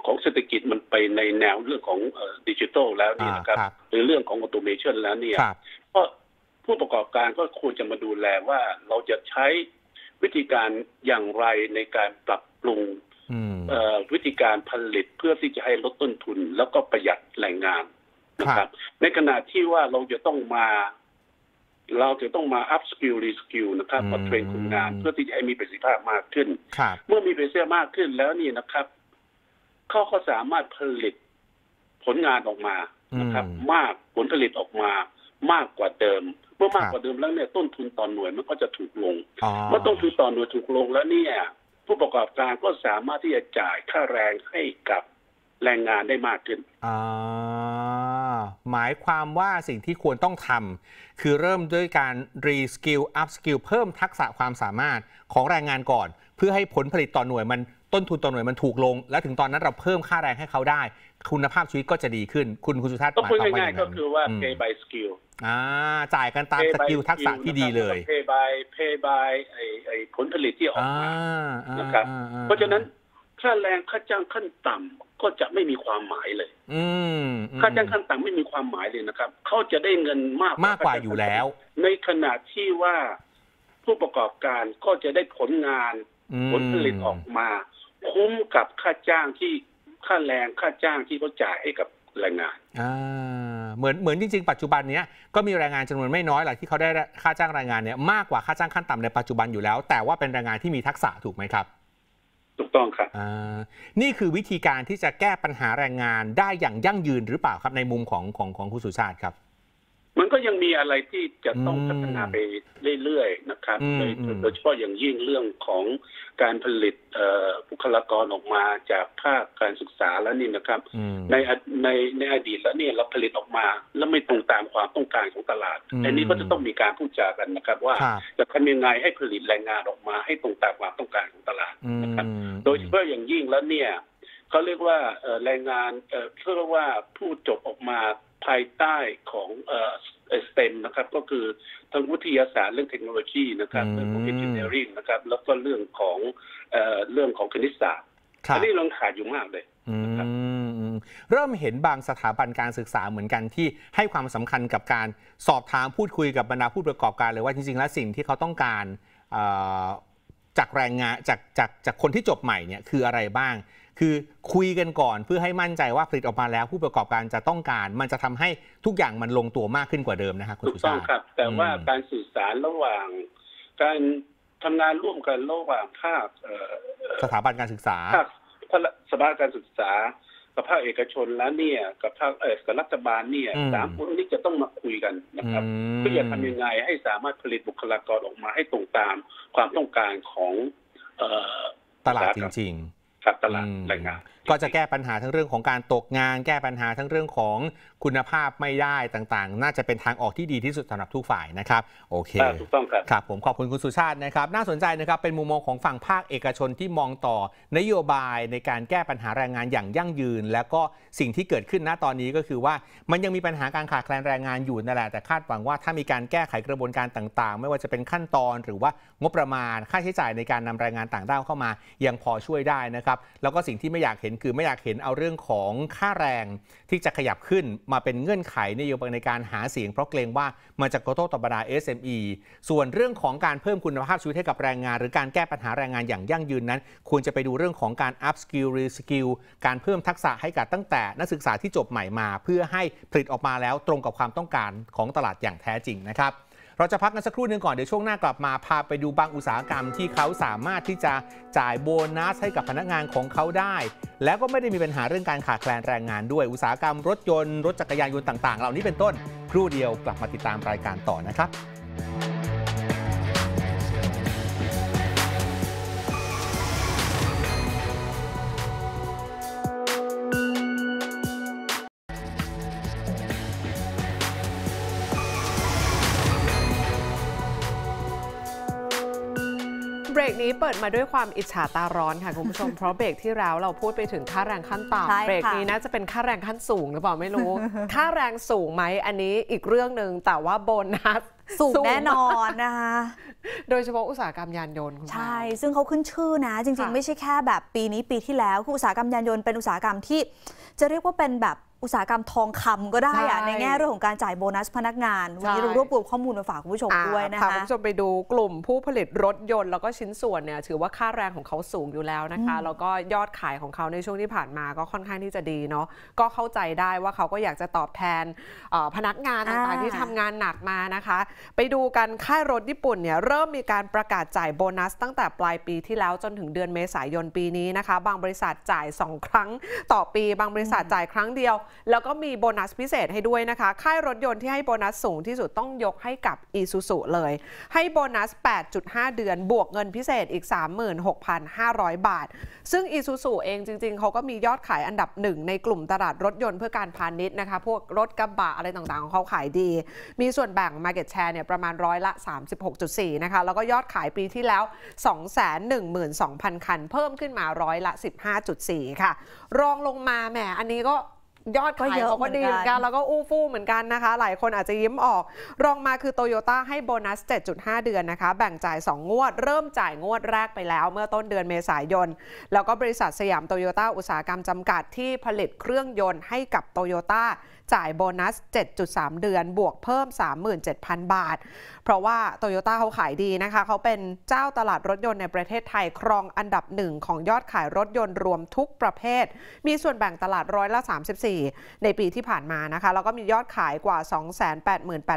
ของเศรษฐกิจมันไปในแนวเรื่องของดิจิทัลแล้วนี่นะครับหรือเรื่องของออโตเมชันแล้วเนี่ยผู้ประกอบการก็ควรจะมาดูแลว่าเราจะใช้วิธีการอย่างไรในการปรับปรุงวิธีการผลิตเพื่อที่จะให้ลดต้นทุน แล้วก็ประหยัดแรงงานนะครับ ในขณะที่ว่าเราจะต้องมา เราจะต้องมาอัพสกิลรีสกิลนะครับมาเทรนคนงานเพื่อที่จะให้มีประสิทธิภาพมากขึ้น เมื่อมีประสิทธิภาพมากขึ้นแล้วนี่นะครับเขาก็สามารถผลิตผลงานออกมานะครับ มากผลผลิตออกมามากกว่าเดิมเมื่อมากกว่าเดิมแล้วเนี่ยต้นทุนต่อหน่วยมันก็จะถูกลงเมื่อต้นทุนต่อหน่วยถูกลง แล้วเนี่ย ผู้ประกอบการก็สามารถที่จะจ่ายค่าแรงให้กับแรงงานได้มากขึ้นหมายความว่าสิ่งที่ควรต้องทำคือเริ่มด้วยการรีสกิลอัพสกิลเพิ่มทักษะความสามารถของแรงงานก่อน เพื่อให้ผลผลิตต่อหน่วยมันต้นทุนต่อหน่วยมันถูกลง และถึงตอนนั้นเราเพิ่มค่าแรงให้เขาได้คุณภาพชีวิตก็จะดีขึ้น คุณคุณสุทัศน์หมายควาง่ายๆก็คือว่า pay by skill อ่า จ่ายกันตามสกิลทักษะที่ดีเลย pay by pay by ไอไอผลผลิตที่ออกมานะครับ เพราะฉะนั้นค่าแรงค่าจ้างขั้นต่ำ ก็จะไม่มีความหมายเลย อืค่าจ้างขั้นต่ำไม่มีความหมายเลยนะครับ เขาจะได้เงินมากมากกว่าอยู่แล้ว ในขณะที่ว่า ผู้ประกอบการก็จะได้ผลงาน ผลผลิตออกมา คุ้มกับค่าจ้างที่ค่าแรงค่าจ้างที่เขาจ่ายให้กับแรงงานอ่าเหมือนเหมือนจริง ๆ ปัจจุบันนี้ก็มีแรงงานจำนวนไม่น้อยแหละที่เขาได้ค่าจ้างแรงงานเนี่ยมากกว่าค่าจ้างขั้นต่ำในปัจจุบันอยู่แล้ว แต่ว่าเป็นแรงงานที่มีทักษะถูกไหมครับ ถูกต้องครับอ่านี่คือวิธีการที่จะแก้ปัญหาแรงงานได้อย่างยั่งยืนหรือเปล่าครับในมุมของของของคุณสุชาติครับมันก็ยังมีอะไรที่จะต้องพัฒนาไปเรื่อย ๆ นะครับ โดยเฉพาะอย่างยิ่งเรื่องของการผลิตบุคลากรออกมาจากภาคการศึกษาแล้วนี่นะครับ ในในในอดีตแล้วเนี่ยเราผลิตออกมา แล้วไม่ตรงตามความต้องการของตลาดอันนี้ก็จะต้องมีการพูดจากันนะครับ ว่าจะทำยังไงให้ผลิตแรงงานออกมา ให้ตรงตามความต้องการของตลาดนะครับ โดยเฉพาะอย่างยิ่งแล้วเนี่ยเขาเรียกว่าแรงงานเรียกว่าผู้จบออกมาภายใต้ของเออสเตนมนะครับก็คือทั้งวิทยาศาสตร์เรื่องเทคโนโลยีนะครับเรื่องของเอนจิเนียริงนะครับแล้วก็เรื่องของเอ่อเรื่องของคณิตศาสตร์อันนี้ลรงขาดอยู่มากเลยรเริ่มเห็นบางสถาบันการศึกษาเหมือนกันที่ให้ความสำคัญกับการสอบถามพูดคุยกับบรรดาผู้ประกอบการเลยว่าจริง ๆ แล้วสิ่งที่เขาต้องการจากแรงงานจากจากจากคนที่จบใหม่เนี่ยคืออะไรบ้างคือคุยกันก่อนเพื่อให้มั่นใจว่าผลิตออกมาแล้วผู้ประกอบการจะต้องการ มันจะทำให้ทุกอย่างมันลงตัวมากขึ้นกว่าเดิมนะครับคุณสุชาติถูกต้องครับ แต่ว่าการสื่อสารระหว่าง การทำงานร่วมกันระหว่างภาคสถาบันการศึกษาภาคสถาบันการศึกษากับภาคเอกชนแล้วเนี่ยกับภาคเออกับรัฐบาลเนี่ยสามคนนี้จะต้องมาคุยกันนะครับเพื่อจะทำยังไงให้สามารถผลิตบุคลากรออกมาให้ตรงตาม ความต้องการของตลาดจริงครับตลาดแรงงานก็จะแก้ปัญหาทั้งเรื่องของการตกงาน แก้ปัญหาทั้งเรื่องของคุณภาพไม่ได้ต่างๆ น่าจะเป็นทางออกที่ดีที่สุดสำหรับทุกฝ่ายนะครับโอเคถูกต้องครับครับผมขอบคุณคุณสุชาตินะครับน่าสนใจนะครับเป็นมุมมองของฝั่งภาคเอกชนที่มองต่อนโยบายในการแก้ปัญหาแรงงานอย่างยั่งยืน แล้วก็สิ่งที่เกิดขึ้นณตอนนี้ก็คือว่ามันยังมีปัญหาการขาดแคลนแรงงานอยู่นั่นแหละแต่คาดหวังว่าถ้ามีการแก้ไขกระบวนการต่าง ๆ ไม่ว่าจะเป็นขั้นตอนหรือว่างบประมาณ ค่าใช้จ่ายในการนำแรงงานต่างด้าวเข้ามา ยังพอช่วยได้นะครับแล้วก็สิ่งที่ไม่อยากเห็นคือไม่อยากเห็นเอาเรื่องของค่าแรงที่จะขยับขึ้นมาเป็นเงื่อนไขในโยบายในการหาเสียงเพราะเกรงว่ามันจะกระทบต่อบรรดา SME ส่วนเรื่องของการเพิ่มคุณภาพชีวิตให้กับแรงงานหรือการแก้ปัญหาแรงงานอย่างยั่งยืนนั้น ควรจะไปดูเรื่องของการ up skill re skill การเพิ่มทักษะให้กับตั้งแต่นักศึกษาที่จบใหม่มา เพื่อให้ผลิตออกมาแล้วตรงกับความต้องการของตลาดอย่างแท้จริงนะครับเราจะพักกันสักครู่หนึ่งก่อน เดี๋ยวช่วงหน้ากลับมา พาไปดูบางอุตสาหกรรมที่เขาสามารถที่จะจ่ายโบนัส ให้กับพนักงานของเขาได้ แล้วก็ไม่ได้มีปัญหาเรื่องการขาดแคลนแรงงานด้วยอุตสาหกรรม รถยนต์ รถจักรยานยนต์ต่าง ๆ เหล่านี้เป็นต้นครู่เดียวกลับมาติดตามรายการต่อนะครับรกนี้เปิดมาด้วยความอิจฉาตาร้อนค่ะคุณผู้ชมเพราะ เบรกที่แล้วเราพูดไปถึงค่าแรงขั้นต่ำเบรกนี้น่าจะเป็นค่าแรงขั้นสูงหรือเปล่าไม่รู้ ค่าแรงสูงไหมอันนี้อีกเรื่องหนึ่งแต่ว่าโบนัสสูงแน่นอนนะคะโดยเฉพาะอุตสาหกรรมยานยนต์ใช่ ซึ่งเขาขึ้นชื่อนะ จริง ๆไม่ใช่แค่แบบปีนี้ปีที่แล้วคืออุตสาหกรรมยานยนต์เป็นอุตสาหกรรมที่จะเรียกว่าเป็นแบบอุตสาหกรรมทองคำก็ได้ใในแง่เรื่องของการจ่ายโบนัสพนักงานวันนี้เรารวบรวมข้อมูลมาฝากคุณผู้ชมด้วยนะคะคุณผู้ชมไปดูกลุ่มผู้ผลิตรถยนต์แล้วก็ชิ้นส่วนเนี่ยถือว่าค่าแรงของเขาสูงอยู่แล้วนะคะแล้วก็ยอดขายของเขาในช่วงที่ผ่านมาก็ค่อนข้างที่จะดีเนาะก็เข้าใจได้ว่าเขาก็อยากจะตอบแทนพนักงานต่างๆที่ทำงานหนักมานะคะ ไปดูกันค่ายรถญี่ปุ่นเนี่ยเริ่มมีการประกาศจ่ายโบนัส ตั้งแต่ปลายปีที่แล้วจนถึงเดือนเมษายนปีนี้นะคะบางบริษัทจ่าย2ครั้งต่อปี บางบริษัทจ่ายครั้งเดียวแล้วก็มีโบนัสพิเศษให้ด้วยนะคะ ค่ายรถยนต์ที่ให้โบนัสสูงที่สุดต้องยกให้กับอีซูซูเลย ให้โบนัส 8.5 เดือน บวกเงินพิเศษอีก 36,500 บาท ซึ่งอีซูซูเองจริงๆ เขาก็มียอดขายอันดับหนึ่งในกลุ่มตลาดรถยนต์เพื่อการพาณิชย์นะคะ พวกรถกระบะอะไรต่างๆของเขาขายดี มีส่วนแบ่ง Market Share เนี่ยประมาณร้อยละ 36.4นะคะ แล้วก็ยอดขายปีที่แล้ว212,000คัน เพิ่มขึ้นมาร้อยละ 15.4 ค่ะ รองลงมาแหมอันนี้ก็ยอดขายเก็ดีเหมือนกันแล้วก็อู้ฟู่เหมือนกันนะคะ หลายคนอาจจะยิ้มออก รองมาคือโตโยต้าให้โบนัส 7.5 เดือนนะคะ แบ่งจ่าย 2 งวด เริ่มจ่ายงวดแรกไปแล้ว เมื่อต้นเดือนเมษายนแล้วก็บริษัทสยามโตโยต้าอุตสาหกรรมจำกัดที่ผลิตเครื่องยนต์ให้กับโตโยต้าจ่ายโบนัส 7.3 เดือน บวกเพิ่ม 37,000 บาท เพราะว่าโตโยต้าเขาขายดีนะคะเขาเป็นเจ้าตลาดรถยนต์ในประเทศไทยครองอันดับหนึ่งของยอดขายรถยนต์รวมทุกประเภท มีส่วนแบ่งตลาดร้อยละ 34 ในปีที่ผ่านมานะคะ แล้วก็มียอดขายกว่า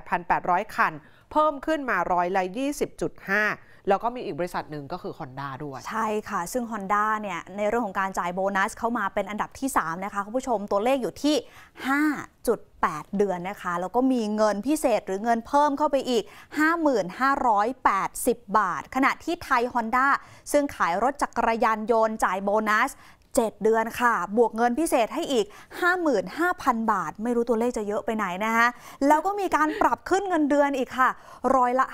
288,800 คัน เพิ่มขึ้นมา ร้อยละ 20.5แล้วก็มีอีกบริษัทหนึ่งก็คือ Honda ด้วย ใช่ค่ะ ซึ่ง Honda เนี่ย ในเรื่องของการจ่ายโบนัส เข้ามาเป็นอันดับที่ 3 นะคะคุณผู้ชมตัวเลขอยู่ที่ 5.8 เดือนนะคะ แล้วก็มีเงินพิเศษหรือเงินเพิ่มเข้าไปอีก 5580 บาท ขณะที่ไทย Honda ซึ่งขายรถจักรยานยนต์จ่ายโบนัส7เดือนค่ะ บวกเงินพิเศษให้อีก 55,000 บาท ไม่รู้ตัวเลขจะเยอะไปไหนนะคะแล้วก็มีการปรับขึ้นเงินเดือนอีกค่ะร้อยละ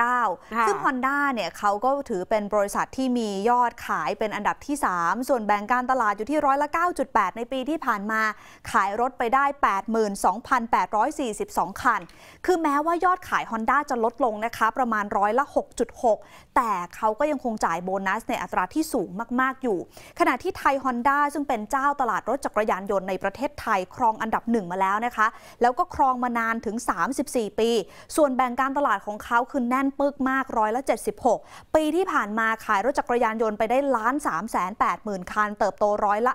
5.9ซึ่ง Honda เนี่ยเขาก็ถือเป็นบริษัทที่มียอดขายเป็นอันดับที่ 3 ส่วนแบ่งการตลาดอยู่ที่ร้อยละ 9.8 ในปีที่ผ่านมา ขายรถไปได้ 82,842 คัน คือแม้ว่ายอดขาย Honda จะลดลงนะคะประมาณร้อยละ 6.6 แต่เขาก็ยังคงจ่ายโบนัสในอัตราที่สูงมากๆอยู่ ขณะที่ไทยฮอนด้าซึ่งเป็นเจ้าตลาดรถจักรยานยนต์ในประเทศไทยครองอันดับหนึ่งมาแล้วนะคะ แล้วก็ครองมานานถึง 34 ปี ส่วนแบ่งการตลาดของเขาคือแน่นปึกมากร้อยละ76 ปีที่ผ่านมาขายรถจักรยานยนต์ไปได้ล้าน3 8 0 0 0 0 คัน เติบโตร้อยละ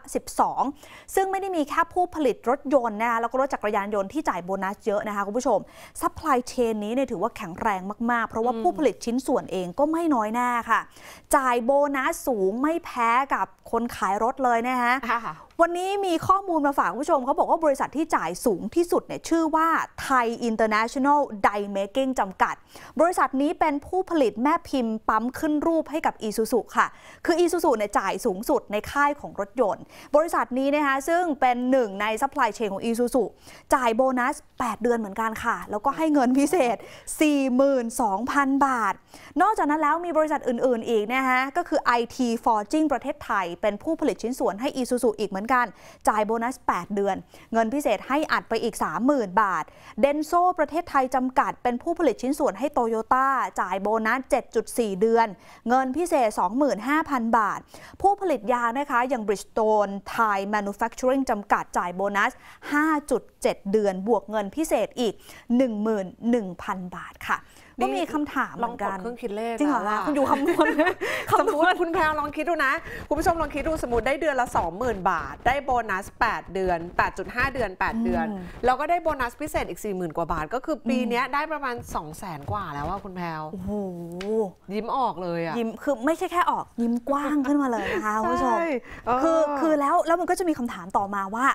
12 ซึ่งไม่ได้มีแค่ผู้ผลิตรถยนต์นะคะแล้วก็รถจักรยานยนต์ที่จ่ายโบนัสเยอะนะคะคุณผู้ชมซัพพลายเชนนี้เนี่ยถือว่าแข็งแรงมากๆ เพราะว่าผู้ผลิตชิ้นส่วนเองก็ไม่น้อยหน้าค่ะ จ่ายโบนัสสูงไม่แพ้กับคนขายรถเลยนะฮะวันนี้มีข้อมูลมาฝากผู้ชมเขาบอกว่าบริษัทที่จ่ายสูงที่สุดเนี่ยชื่อว่าไทยอินเตอร์เนชั่นแนลไดเมกกิ้งจำกัด บริษัทนี้เป็นผู้ผลิตแม่พิมพ์ปั๊มขึ้นรูปให้กับอีซูซุค่ะ คืออีซูซุเนี่ยจ่ายสูงสุดในค่ายของรถยนต์ บริษัทนี้นะคะซึ่งเป็นหนึ่งในซัพพลายเชนของอีซูซุจ่ายโบนัส 8 เดือนเหมือนกันค่ะ แล้วก็ให้เงินพิเศษ 42,000 บาท นอกจากนั้นแล้วมีบริษัทอื่นๆอีกนะคะก็คือ IT Forging ประเทศไทย เป็นผู้ผลิตชิ้นส่วนให้อีซูซุอีกเหมือนอนกันจ่ายโบนัส 8 เดือน เงินพิเศษให้อัดไปอีก 30,000 บาทเดนโซประเทศไทย จำกัดเป็นผู้ผลิตชิ้นส่วนให้โตโยต้าจ่ายโบนัส 7.4 เดือน เงินพิเศษ 25,000 บาท ผู้ผลิตยางนะคะ อย่างบริสโตนไทยแมนูแฟคเจอริงจำกัดจ่ายโบนัส 5.7 เดือน บวกเงินพิเศษอีก 11,000 บาทค่ะก็มีคำถามลองกดเครื่องคิดเลขจริงเหรอคุณอยู่คำนวณสมมติคุณแพลวลองคิดดูนะคุณผู้ชมลองคิดดูสมมติได้เดือนละ20,000 บาท ได้โบนัส 8 เดือน 8.5 เดือน 8 เดือนแล้วก็ได้โบนัสพิเศษอีก 40,000กว่าบาท ก็คือ ปีนี้ได้ประมาณ 2 0 0 0 0 0 กว่าแล้วว่าคุณแพลวโอ้โหยิ้มออกเลยอะยิ้มคือไม่ใช่แค่ออก ยิ้มกว้างขึ้นมาเลยนะคะคุณผู้ชมคือคือแล้วแล้วมันก็จะมีคำถามต่อมาว่า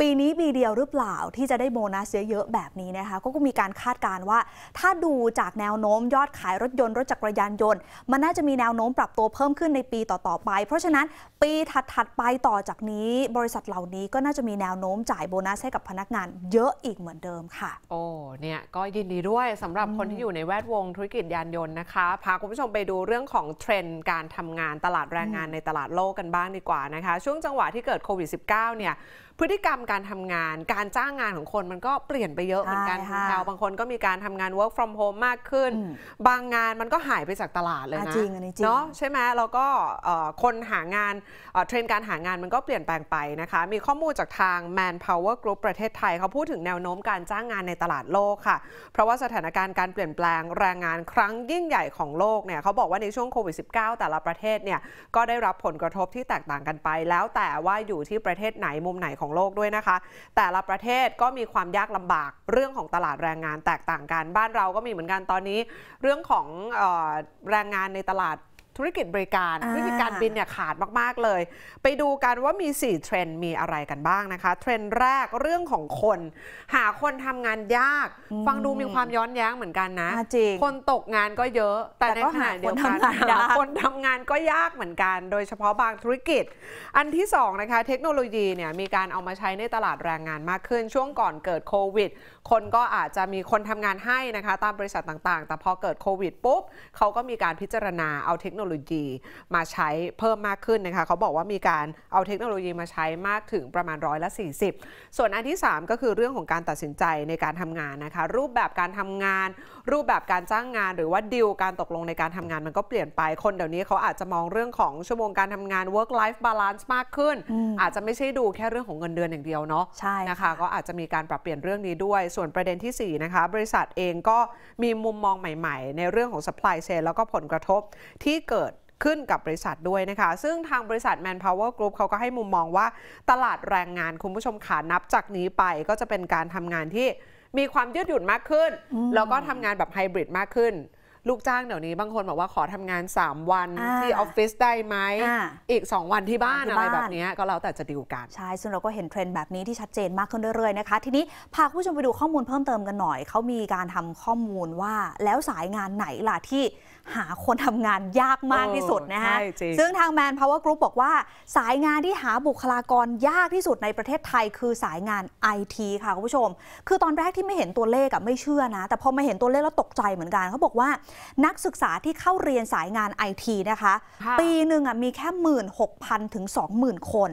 ปีนี้ปีเดียวหรือเปล่าที่จะได้โบนัสเยอะๆแบบนี้นะคะก็มีการคาดการณ์ว่า ถ้าดูจากแนแนวโน้มยอดขายรถยนต์ รถจักรยานยนต์ มันน่าจะมีแนวโน้มปรับตัวเพิ่มขึ้นในปีต่อ ๆ ไป เพราะฉะนั้นปีถัด ๆ ไปต่อจากนี้ บริษัทเหล่านี้ก็น่าจะมีแนวโน้มจ่ายโบนัส ให้กับพนักงานเยอะอีกเหมือนเดิมค่ะโอ้เนี่ย ก็ยินดีด้วยสำหรับคนที่อยู่ในแวดวงธุรกิจยานยนต์นะคะ พาคุณผู้ชมไปดูเรื่องของเทรนด์การทำงานตลาดแรงงานในตลาดโลกกันบ้างดีกว่านะคะช่วงจังหวะที่เกิดโควิด -19 เนี่ยพฤติกรรมการทำงานการจ้างงานของคนมันก็เปลี่ยนไปเยอะเหมือนกันแล้วบางคนก็มีการทำงาน work from home มากขึ้นึ้นบางงานมันก็หายไปจากตลาดเลยนะจริงอันนี้จริงเนาะใช่ไหมแล้วก็คนหางานเทรนด์การหางานมันก็เปลี่ยนแปลงไปนะคะ มีข้อมูลจากทาง Manpower Group ประเทศไทยเขาพูดถึงแนวโน้มการจ้างงานในตลาดโลกค่ะ เพราะว่าสถานการณ์การเปลี่ยนแปลงแรงงานครั้งยิ่งใหญ่ของโลกเนี่ยเขาบอกว่าในช่วงโควิด -19 แต่ละประเทศเนี่ยก็ได้รับผลกระทบที่แตกต่างกันไป แล้วแต่ว่าอยู่ที่ประเทศไหนมุมไหนของโลกด้วยนะคะ แต่ละประเทศก็มีความยากลำบากเรื่องของตลาดแรงงานแตกต่างกัน บ้านเราก็มีเหมือนกันตอนนี้เรื่องของแรงงานในตลาดธุรกิจบริการธุรกิจการบินเนี่ยขาดมากๆเลย ไปดูกันว่ามี 4 เทรนด์มีอะไรกันบ้างนะคะ เทรนด์แรกเรื่องของคน หาคนทำงานยาก ฟังดูมีความย้อนแย้งเหมือนกันนะ คนตกงานก็เยอะแต่ในขณะเดียวกันคนทำงานก็ยากเหมือนกัน โดยเฉพาะบางธุรกิจ อันที่2นะคะเทคโนโลยีเนี่ยมีการเอามาใช้ในตลาดแรงงานมากขึ้น ช่วงก่อนเกิดโควิดคนก็อาจจะมีคนทำงานให้นะคะตามบริษัทต่างๆ แต่พอเกิดโควิดปุ๊บเขาก็มีการพิจารณาเอาเทคโนโลยีมาใช้เพิ่มมากขึ้นนะคะเขาบอกว่ามีการเอาเทคโนโลยีมาใช้มากถึงประมาณร้อยละ40 ส่วนอันที่ 3 ก็คือเรื่องของการตัดสินใจในการทำงานนะคะ รูปแบบการทำงาน รูปแบบการจ้างงานหรือว่าดิวการตกลงในการทำงานมันก็เปลี่ยนไปคนเดี๋ยวนี้เขาอาจจะมองเรื่องของ ชั่วโมงการทำงาน work life balance มากขึ้น อาจจะไม่ใช่ดูแค่เรื่องของเงินเดือนอย่างเดียวเนาะใช่นะคะก็อาจจะมีการปรับเปลี่ยนเรื่องนี้ด้วยส่วนประเด็นที่4นะคะบริษัทเองก็มีมุมมองใหม่ๆ ในเรื่องของ supply chain แล้วก็ผลกระทบที่เกิดขึ้นกับบริษัทด้วยนะคะ ซึ่งทางบริษัท Manpower Group เขาก็ให้มุมมองว่าตลาดแรงงานคุณผู้ชมขานับจากนี้ไป ก็จะเป็นการทำงานที่มีความยืดหยุ่นมากขึ้น แล้วก็ทำงานแบบไฮบริดมากขึ้นลูกจ้างเดี๋ยวนี้บางคนบอกว่าขอทำงาน 3 วันที่ออฟฟิศได้ไหม อีก 2 วันที่บ้านอะไรแบบนี้ก็แล้วแต่จะดีลกัน ใช่ซึ่งเราก็เห็นเทรนด์แบบนี้ที่ชัดเจนมากขึ้นเรื่อยๆนะคะ ทีนี้พาผู้ชมไปดูข้อมูลเพิ่มเติมกันหน่อย เขามีการทำข้อมูลว่าแล้วสายงานไหนล่ะที่หาคนทำงานยากมากที่สุดนะคะซึ่งทางแมนพาวเวอร์กรุ๊ปบอกว่า สายงานที่หาบุคลากรยากที่สุดในประเทศไทย คือสายงานไอทีค่ะคุณผู้ชม คือตอนแรกที่ไม่เห็นตัวเลขอะไม่เชื่อนะ แต่พอมาเห็นตัวเลขแล้วตกใจเหมือนกัน เขาบอกว่านักศึกษาที่เข้าเรียนสายงานไอทีนะคะ ปีหนึ่งอะมีแค่หมื่นหกพันถึงสองหมื่นคน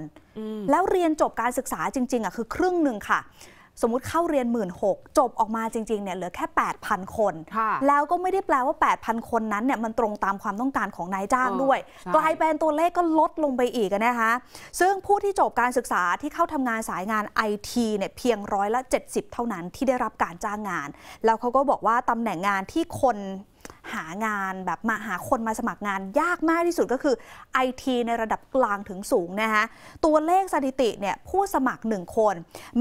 แล้วเรียนจบการศึกษาจริงๆอะคือครึ่งหนึ่งค่ะสมมุติเข้าเรียนหมื่นหกจบออกมาจริง ๆ เนี่ย เหลือแค่ 8,000 คน แล้วก็ไม่ได้แปลว่า 8,000 คนนั้นเนี่ยมันตรงตามความต้องการของนายจ้างด้วย กลายเป็นตัวเลขก็ลดลงไปอีกนะคะซึ่งผู้ที่จบการศึกษาที่เข้าทำงานสายงานไอทีเนี่ยเพียงร้อยละ 70 เท่านั้นที่ได้รับการจ้างงาน แล้วเขาก็บอกว่าตำแหน่งงานที่คนหางานแบบมาหาคนมาสมัครงานยากมากที่สุดก็คือ IT ในระดับกลางถึงสูงนะคะตัวเลขสถิติเนี่ยผู้สมัคร1คน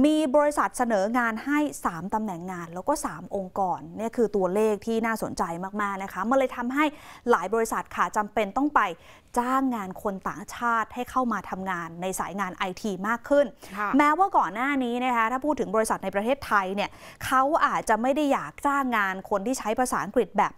มีบริษัทเสนองานให้ 3ตำแหน่งงานแล้วก็ 3 องค์กรเนี่ยคือตัวเลขที่น่าสนใจมาก ๆ นะคะ มันเลยทำให้หลายบริษัทค่ะจำเป็นต้องไปจ้างงานคนต่างชาติให้เข้ามาทำงานในสายงานไอทีมากขึ้น แม้ว่าก่อนหน้านี้นะคะถ้าพูดถึงบริษัทในประเทศไทยเนี่ยเขาอาจจะไม่ได้อยากจ้างงานคนที่ใช้ภาษาอังกฤษแบบ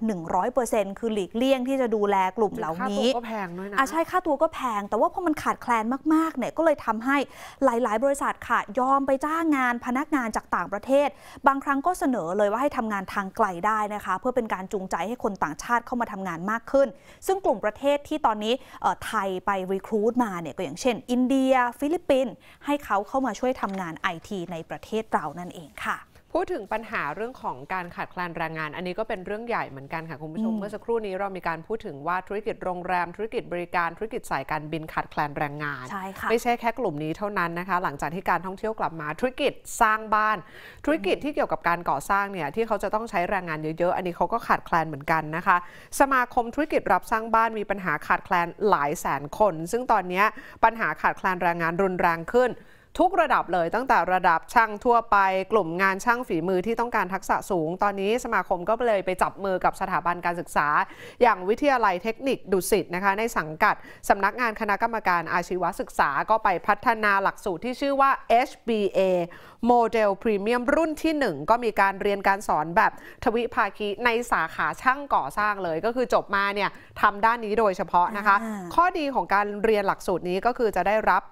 100%คือหลีกเลี่ยงที่จะดูแลกลุ่มเหล่านี้ค่าตัวก็แพงด้วยนะอ่ะใช่ ค่าตัวก็แพง แต่ว่าพอมันขาดแคลนมากๆเนี่ยก็เลยทำให้หลายๆ บริษัทค่ะยอมไปจ้างงานพนักงานจากต่างประเทศ บางครั้งก็เสนอเลยว่าให้ทำงานทางไกลได้นะคะ เพื่อเป็นการจูงใจให้คนต่างชาติเข้ามาทำงานมากขึ้น ซึ่งกลุ่มประเทศที่ตอนนี้ไทย ไปรีคูดมาเนี่ยก็อย่างเช่น อินเดีย ฟิลิปปินส์ให้เขาเข้ามาช่วยทำงานไอทีในประเทศเรา นั่นเองค่ะพูดถึงปัญหาเรื่องของการขาดแคลนแรงงานอันนี้ก็เป็นเรื่องใหญ่เหมือนกันค่ะคุณผู้ชมเมื่อสักครู่นี้ เรามีการพูดถึงว่าธุรกิจโรงแรม ธุรกิจบริการธุรกิจสายการบินขาดแคลนแรงงานใช่ค่ะไม่ใช่แค่กลุ่มนี้เท่านั้นนะคะหลังจากที่การท่องเที่ยวกลับมาธุรกิจสร้างบ้าน ธุรกิจที่เกี่ยวกับการก่อสร้างเนี่ยที่เขาจะต้องใช้แรงงานเยอะๆอันนี้เขาก็ขาดแคลนเหมือนกันนะคะ สมาคมธุรกิจรับสร้างบ้าน มีปัญหาขาดแคลนหลายแสนคน ซึ่งตอนนี้ปัญหาขาดแคลนแรงงานรุนแรงขึ้นทุกระดับเลยตั้งแต่ระดับช่างทั่วไป กลุ่มงานช่างฝีมือที่ต้องการทักษะสูง ตอนนี้สมาคมก็เลยไปจับมือกับสถาบันการศึกษา อย่างวิทยาลัยเทคนิคดุสิตนะคะ ในสังกัด สำนักงานคณะกรรมการอาชีวศึกษาก็ไปพัฒนาหลักสูตรที่ชื่อว่า HBA โมเดลพรีเมียมรุ่นที่ 1 ก็มีการเรียนการสอนแบบทวิภาคีในสาขาช่างก่อสร้างเลย ก็คือจบมาเนี่ยทำด้านนี้โดยเฉพาะนะคะ ข้อดีของการเรียนหลักสูตรนี้ก็คือจะได้รับ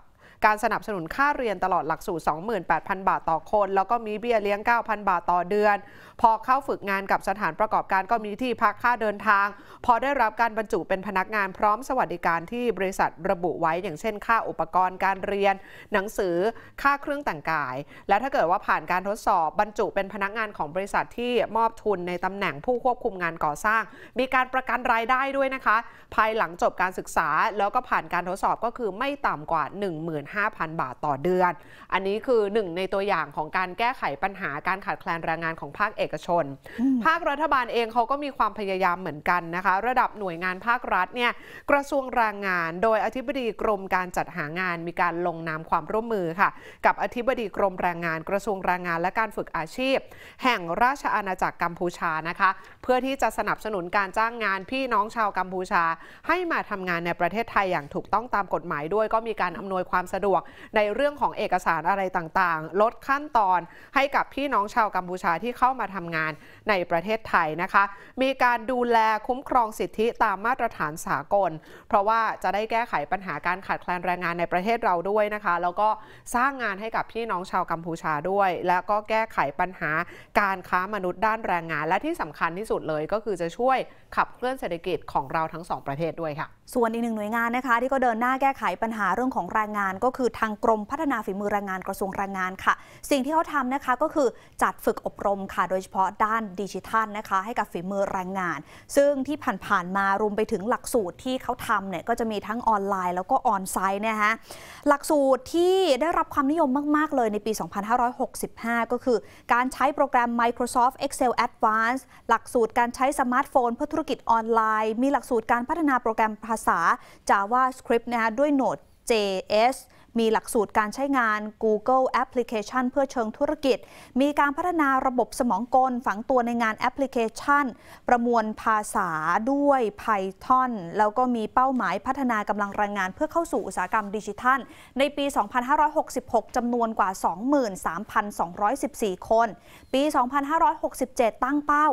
การสนับสนุนค่าเรียนตลอดหลักสูตร 28,000 บาทต่อคน แล้วก็มีเบี้ยเลี้ยง 9,000 บาทต่อเดือน พอเข้าฝึกงานกับสถานประกอบการก็มีที่พักค่าเดินทาง พอได้รับการบรรจุเป็นพนักงานพร้อมสวัสดิการที่บริษัทระบุไว้อย่างเช่นค่าอุปกรณ์การเรียนหนังสือค่าเครื่องแต่งกาย และถ้าเกิดว่าผ่านการทดสอบ บรรจุเป็นพนักงานของบริษัทที่มอบทุนในตำแหน่งผู้ควบคุมงานก่อสร้าง มีการประกันรายได้ด้วยนะคะ ภายหลังจบการศึกษา แล้วก็ผ่านการทดสอบก็คือไม่ต่ำกว่า1 5 0 0 0 5,000 บาทต่อเดือน อันนี้คือหนึ่งในตัวอย่างของการแก้ไขปัญหาการขาดแคลนแรงงานของภาคเอกชน ภาครัฐบาลเองเขาก็มีความพยายามเหมือนกันนะคะ ระดับหน่วยงานภาครัฐเนี่ยกระทรวงแรงงาน โดยอธิบดีกรมการจัดหางานมีการลงนามความร่วมมือค่ะกับอธิบดีกรมแรงงาน กระทรวงแรงงาน และการฝึกอาชีพ แห่งราชอาณาจักรกัมพูชานะคะ เพื่อที่จะสนับสนุนการจ้างงานพี่น้องชาวกัมพูชาให้มาทำงานในประเทศไทยอย่างถูกต้องตามกฎหมายด้วย ก็มีการอำนวยความสะดวกในเรื่องของเอกสารอะไรต่างๆ ลดขั้นตอนให้กับพี่น้องชาวกัมพูชาที่เข้ามาทำงานในประเทศไทยนะคะ มีการดูแลคุ้มครองสิทธิตามมาตรฐานสากล เพราะว่าจะได้แก้ไขปัญหาการขาดแคลนแรงงานในประเทศเราด้วยนะคะ แล้วก็สร้างงานให้กับพี่น้องชาวกัมพูชาด้วย แล้วก็แก้ไขปัญหาการค้ามนุษย์ด้านแรงงาน และที่สำคัญที่สุดเลย ก็คือจะช่วยขับเคลื่อนเศรษฐกิจของเราทั้งสองประเทศด้วยค่ะส่วนอีกหนึ่งหน่วยงานนะคะที่ก็เดินหน้าแก้ไขปัญหาเรื่องของแรงงาน ก็คือทางกรมพัฒนาฝีมือแรงงานกระทรวงแรงงานค่ะ สิ่งที่เขาทำนะคะก็คือจัดฝึกอบรมค่ะโดยเฉพาะด้านดิจิทัลนะคะ ให้กับฝีมือแรงงาน ซึ่งที่ผ่านๆมารวมไปถึงหลักสูตรที่เขาทำเนี่ยก็จะมีทั้งออนไลน์แล้วก็ออนไซต์นะฮะ หลักสูตรที่ได้รับความนิยมมากๆ เลยในปี 2565 ก็คือการใช้โปรแกรม Microsoft Excel Advanced หลักสูตรการใช้สมาร์ทโฟนเพื่อธุรกิจออนไลน์ มีหลักสูตรการพัฒนาโปรแกรมภาาษา JavaScript นะคะ ด้วยโนด JS มีหลักสูตรการใช้งาน Google Application เพื่อเชิงธุรกิจ มีการพัฒนาระบบสมองกล ฝังตัวในงานแอปพลิเคชันประมวลภาษาด้วย Python แล้วก็มีเป้าหมายพัฒนากำลังแรงงานเพื่อเข้าสู่อุตสาหกรรมดิจิทัล ในปี 2566 จำนวนกว่า 23,214 คน ปี 2567 ตั้งเป้า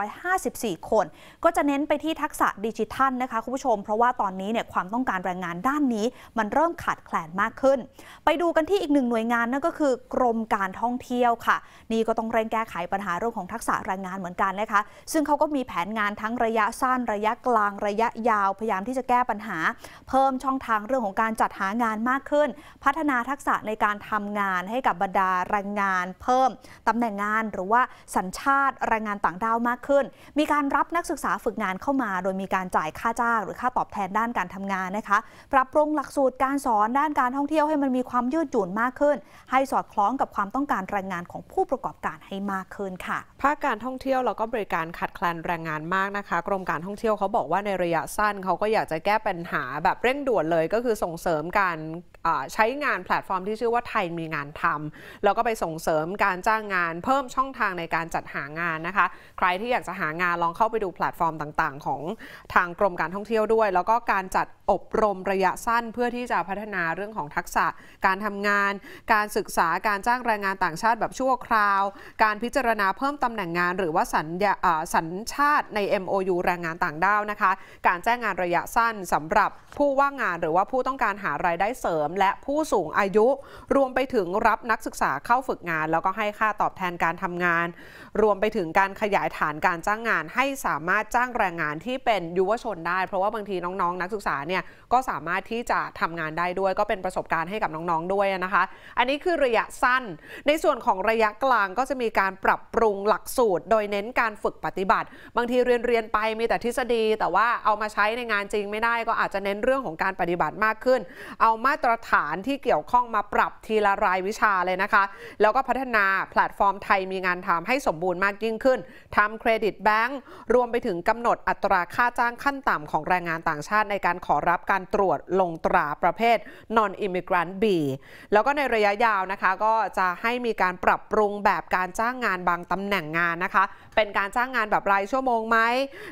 27,754 คน ก็จะเน้นไปที่ทักษะดิจิทัลนะคะคุณผู้ชม เพราะว่าตอนนี้เนี่ยความต้องการแรงงานด้านนี้มันเริ่มขาดแคลนมากขึ้น ไปดูกันที่อีกหนึ่งหน่วยงาน นั่นก็คือกรมการท่องเที่ยวค่ะ นี่ก็ต้องเร่งแก้ไขปัญหาเรื่องของทักษะแรงงานเหมือนกันนะคะ ซึ่งเขาก็มีแผนงานทั้งระยะสั้นระยะกลางระยะยาว พยายามที่จะแก้ปัญหา เพิ่มช่องทางเรื่องของการจัดหางานมากขึ้น พัฒนาทักษะในการทำงานให้กับบรรดาแรงงาน เพิ่ม ตำแหน่งงานหรือว่าสัญชาติแรงงานต่างด้าวมากขึ้น มีการรับนักศึกษาฝึกงานเข้ามา โดยมีการจ่ายค่าจ้างหรือค่าตอบแทนด้านการทำงานนะคะปรับปรุงหลักสูตรตรการสอนด้านการท่องเที่ยวให้มันมีความยืดหยุ่นมากขึ้น ให้สอดคล้องกับความต้องการแรงงานของผู้ประกอบการให้มากขึ้นค่ะภาคการท่องเที่ยวแล้วก็บริการขัดแคลนแรงงานมากนะคะกรมการท่องเที่ยวเขาบอกว่าในระยะสั้นเขาก็อยากจะแก้ปัญหาแบบเร่งด่วนเลยก็คือส่งเสริมการใช้งานแพลตฟอร์มที่ชื่อว่าไทยมีงานทำ แล้วก็ไปส่งเสริมการจ้างงานเพิ่มช่องทางในการจัดหางานนะคะ ใครที่อยากจะหางานลองเข้าไปดูแพลตฟอร์มต่างๆ ของทางกรมการท่องเที่ยวด้วย แล้วก็การจัดอบรมระยะสั้นเพื่อที่จะพัฒนาเรื่องของทักษะการทำงาน การศึกษาการจ้างแรงงานต่างชาติแบบชั่วคราว การพิจารณาเพิ่มตำแหน่งงาน หรือว่าสัญญาสัญชาติ ใน MOU แรงงานต่าง ด้าวนะคะ การแจ้งงานระยะสั้นสำหรับผู้ว่างงานหรือว่าผู้ต้องการหารายได้เสริม และผู้สูงอายุ รวมไปถึงรับนักศึกษาเข้าฝึกงาน แล้วก็ให้ค่าตอบแทนการทำงาน รวมไปถึงการขยายฐานการจ้างงาน ให้สามารถจ้างแรงงานที่เป็นยุวชนได้ เพราะว่าบางทีน้องๆนักศึกษาเนี่ยก็สามารถที่จะททำงานได้ด้วยก็เป็นประสบการณ์ให้กับน้องๆด้วยนะคะ อันนี้คือระยะสั้น ในส่วนของระยะกลางก็จะมีการปรับปรุงหลักสูตร โดยเน้นการฝึกปฏิบัติ บางทีเรียนเรียนไปมีแต่ทฤษฎี แต่ว่าเอามาใช้ในงานจริงไม่ได้ก็อาจจะเน้นเรื่องของการปฏิบัติมากขึ้น เอามาตรฐานที่เกี่ยวข้องมาปรับทีละรายวิชาเลยนะคะ แล้วก็พัฒนาแพลตฟอร์มไทยมีงานทำให้สมบูรณ์มากยิ่งขึ้นทำเครดิตแบงก์รวมไปถึงกำหนดอัตราค่าจ้างขั้นต่ำของแรงงานต่างชาติในการขอรับการตรวจลงตราประเภท non immigrant B แล้วก็ในระยะยาวนะคะก็จะให้มีการปรับปรุงแบบการจ้างงานบางตำแหน่งงานนะคะ เป็นการจ้างงานแบบรายชั่วโมงไหม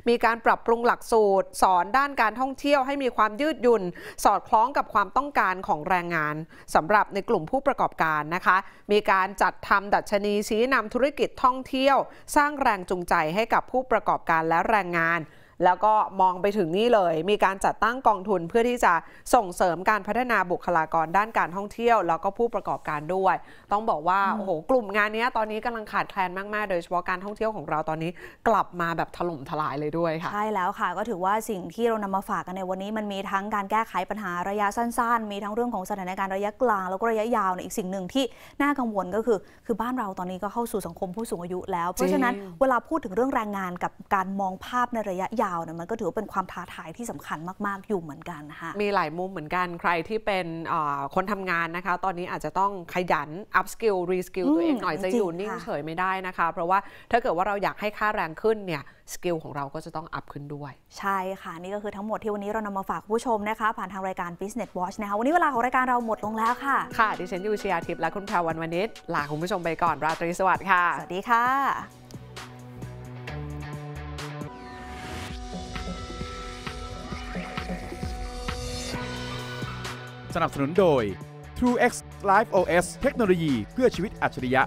มีการปรับปรุงหลักสูตร สอนด้านการท่องเที่ยวให้มีความยืดหยุ่น สอดคล้องกับความต้องการของแรงงานสำหรับในกลุ่มผู้ประกอบการนะคะ มีการจัดทำดัชนีชี้นำธุรกิจท่องเที่ยว สร้างแรงจูงใจให้กับผู้ประกอบการและแรงงานแล้วก็มองไปถึงนี่เลย มีการจัดตั้งกองทุน เพื่อที่จะส่งเสริมการพัฒนาบุคลากรด้านการท่องเที่ยว แล้วก็ผู้ประกอบการด้วย ต้องบอกว่าโอ้โห กลุ่มงานนี้ตอนนี้กำลังขาดแคลนมาก ๆ โดยเฉพาะการท่องเที่ยวของเราตอนนี้ กลับมาแบบถล่มทลายเลยด้วยค่ะ ใช่แล้วค่ะ ก็ถือว่าสิ่งที่เรานำมาฝากกันในวันนี้มันมีทั้งการแก้ไขปัญหาระยะสั้นๆ มีทั้งเรื่องของสถานการณ์ระยะกลางแล้วก็ระยะยาวนอีกสิ่งหนึ่งที่น่ากังวลก็คือ คือบ้านเราตอนนี้ก็เข้าสู่สังคมผู้สูงอายุแล้ว เพราะฉะนั้นเวลาพูดถึงเรื่องแรงงานกับ การมองภาพในระยะยาวาวเนี่ยมันก็ถือเป็นความท้าทายที่สำคัญมาก ๆอยู่เหมือนกันนะคะมีหลายมุมเหมือนกันใครที่เป็นคนทำงานนะคะ ตอนนี้อาจจะต้องขยันอัพสกิลรีสกิลตัวเองหน่อย จะอยู่นิ่งเฉยไม่ได้นะคะ เพราะว่าถ้าเกิดว่าเราอยากให้ค่าแรงขึ้นเนี่ยสกิลของเราก็จะต้องอัพขึ้นด้วย ใช่ค่ะนี่ก็คือทั้งหมดที่วันนี้เรานำมาฝากผู้ชมนะคะ ผ่านทางรายการ Business Watch นะคะวันนี้เวลาของรายการเราหมดลงแล้วค่ะ ค่ะดิฉันยูเชียทิพย์และคุณแพรวันวันนิดลาคุณผู้ชมไปก่อนราตรีสวัสดิ์ค่ะ สวัสดีค่ะสนับสนุนโดย TrueX Live OS เทคโนโลยีเพื่อชีวิตอัจฉริยะ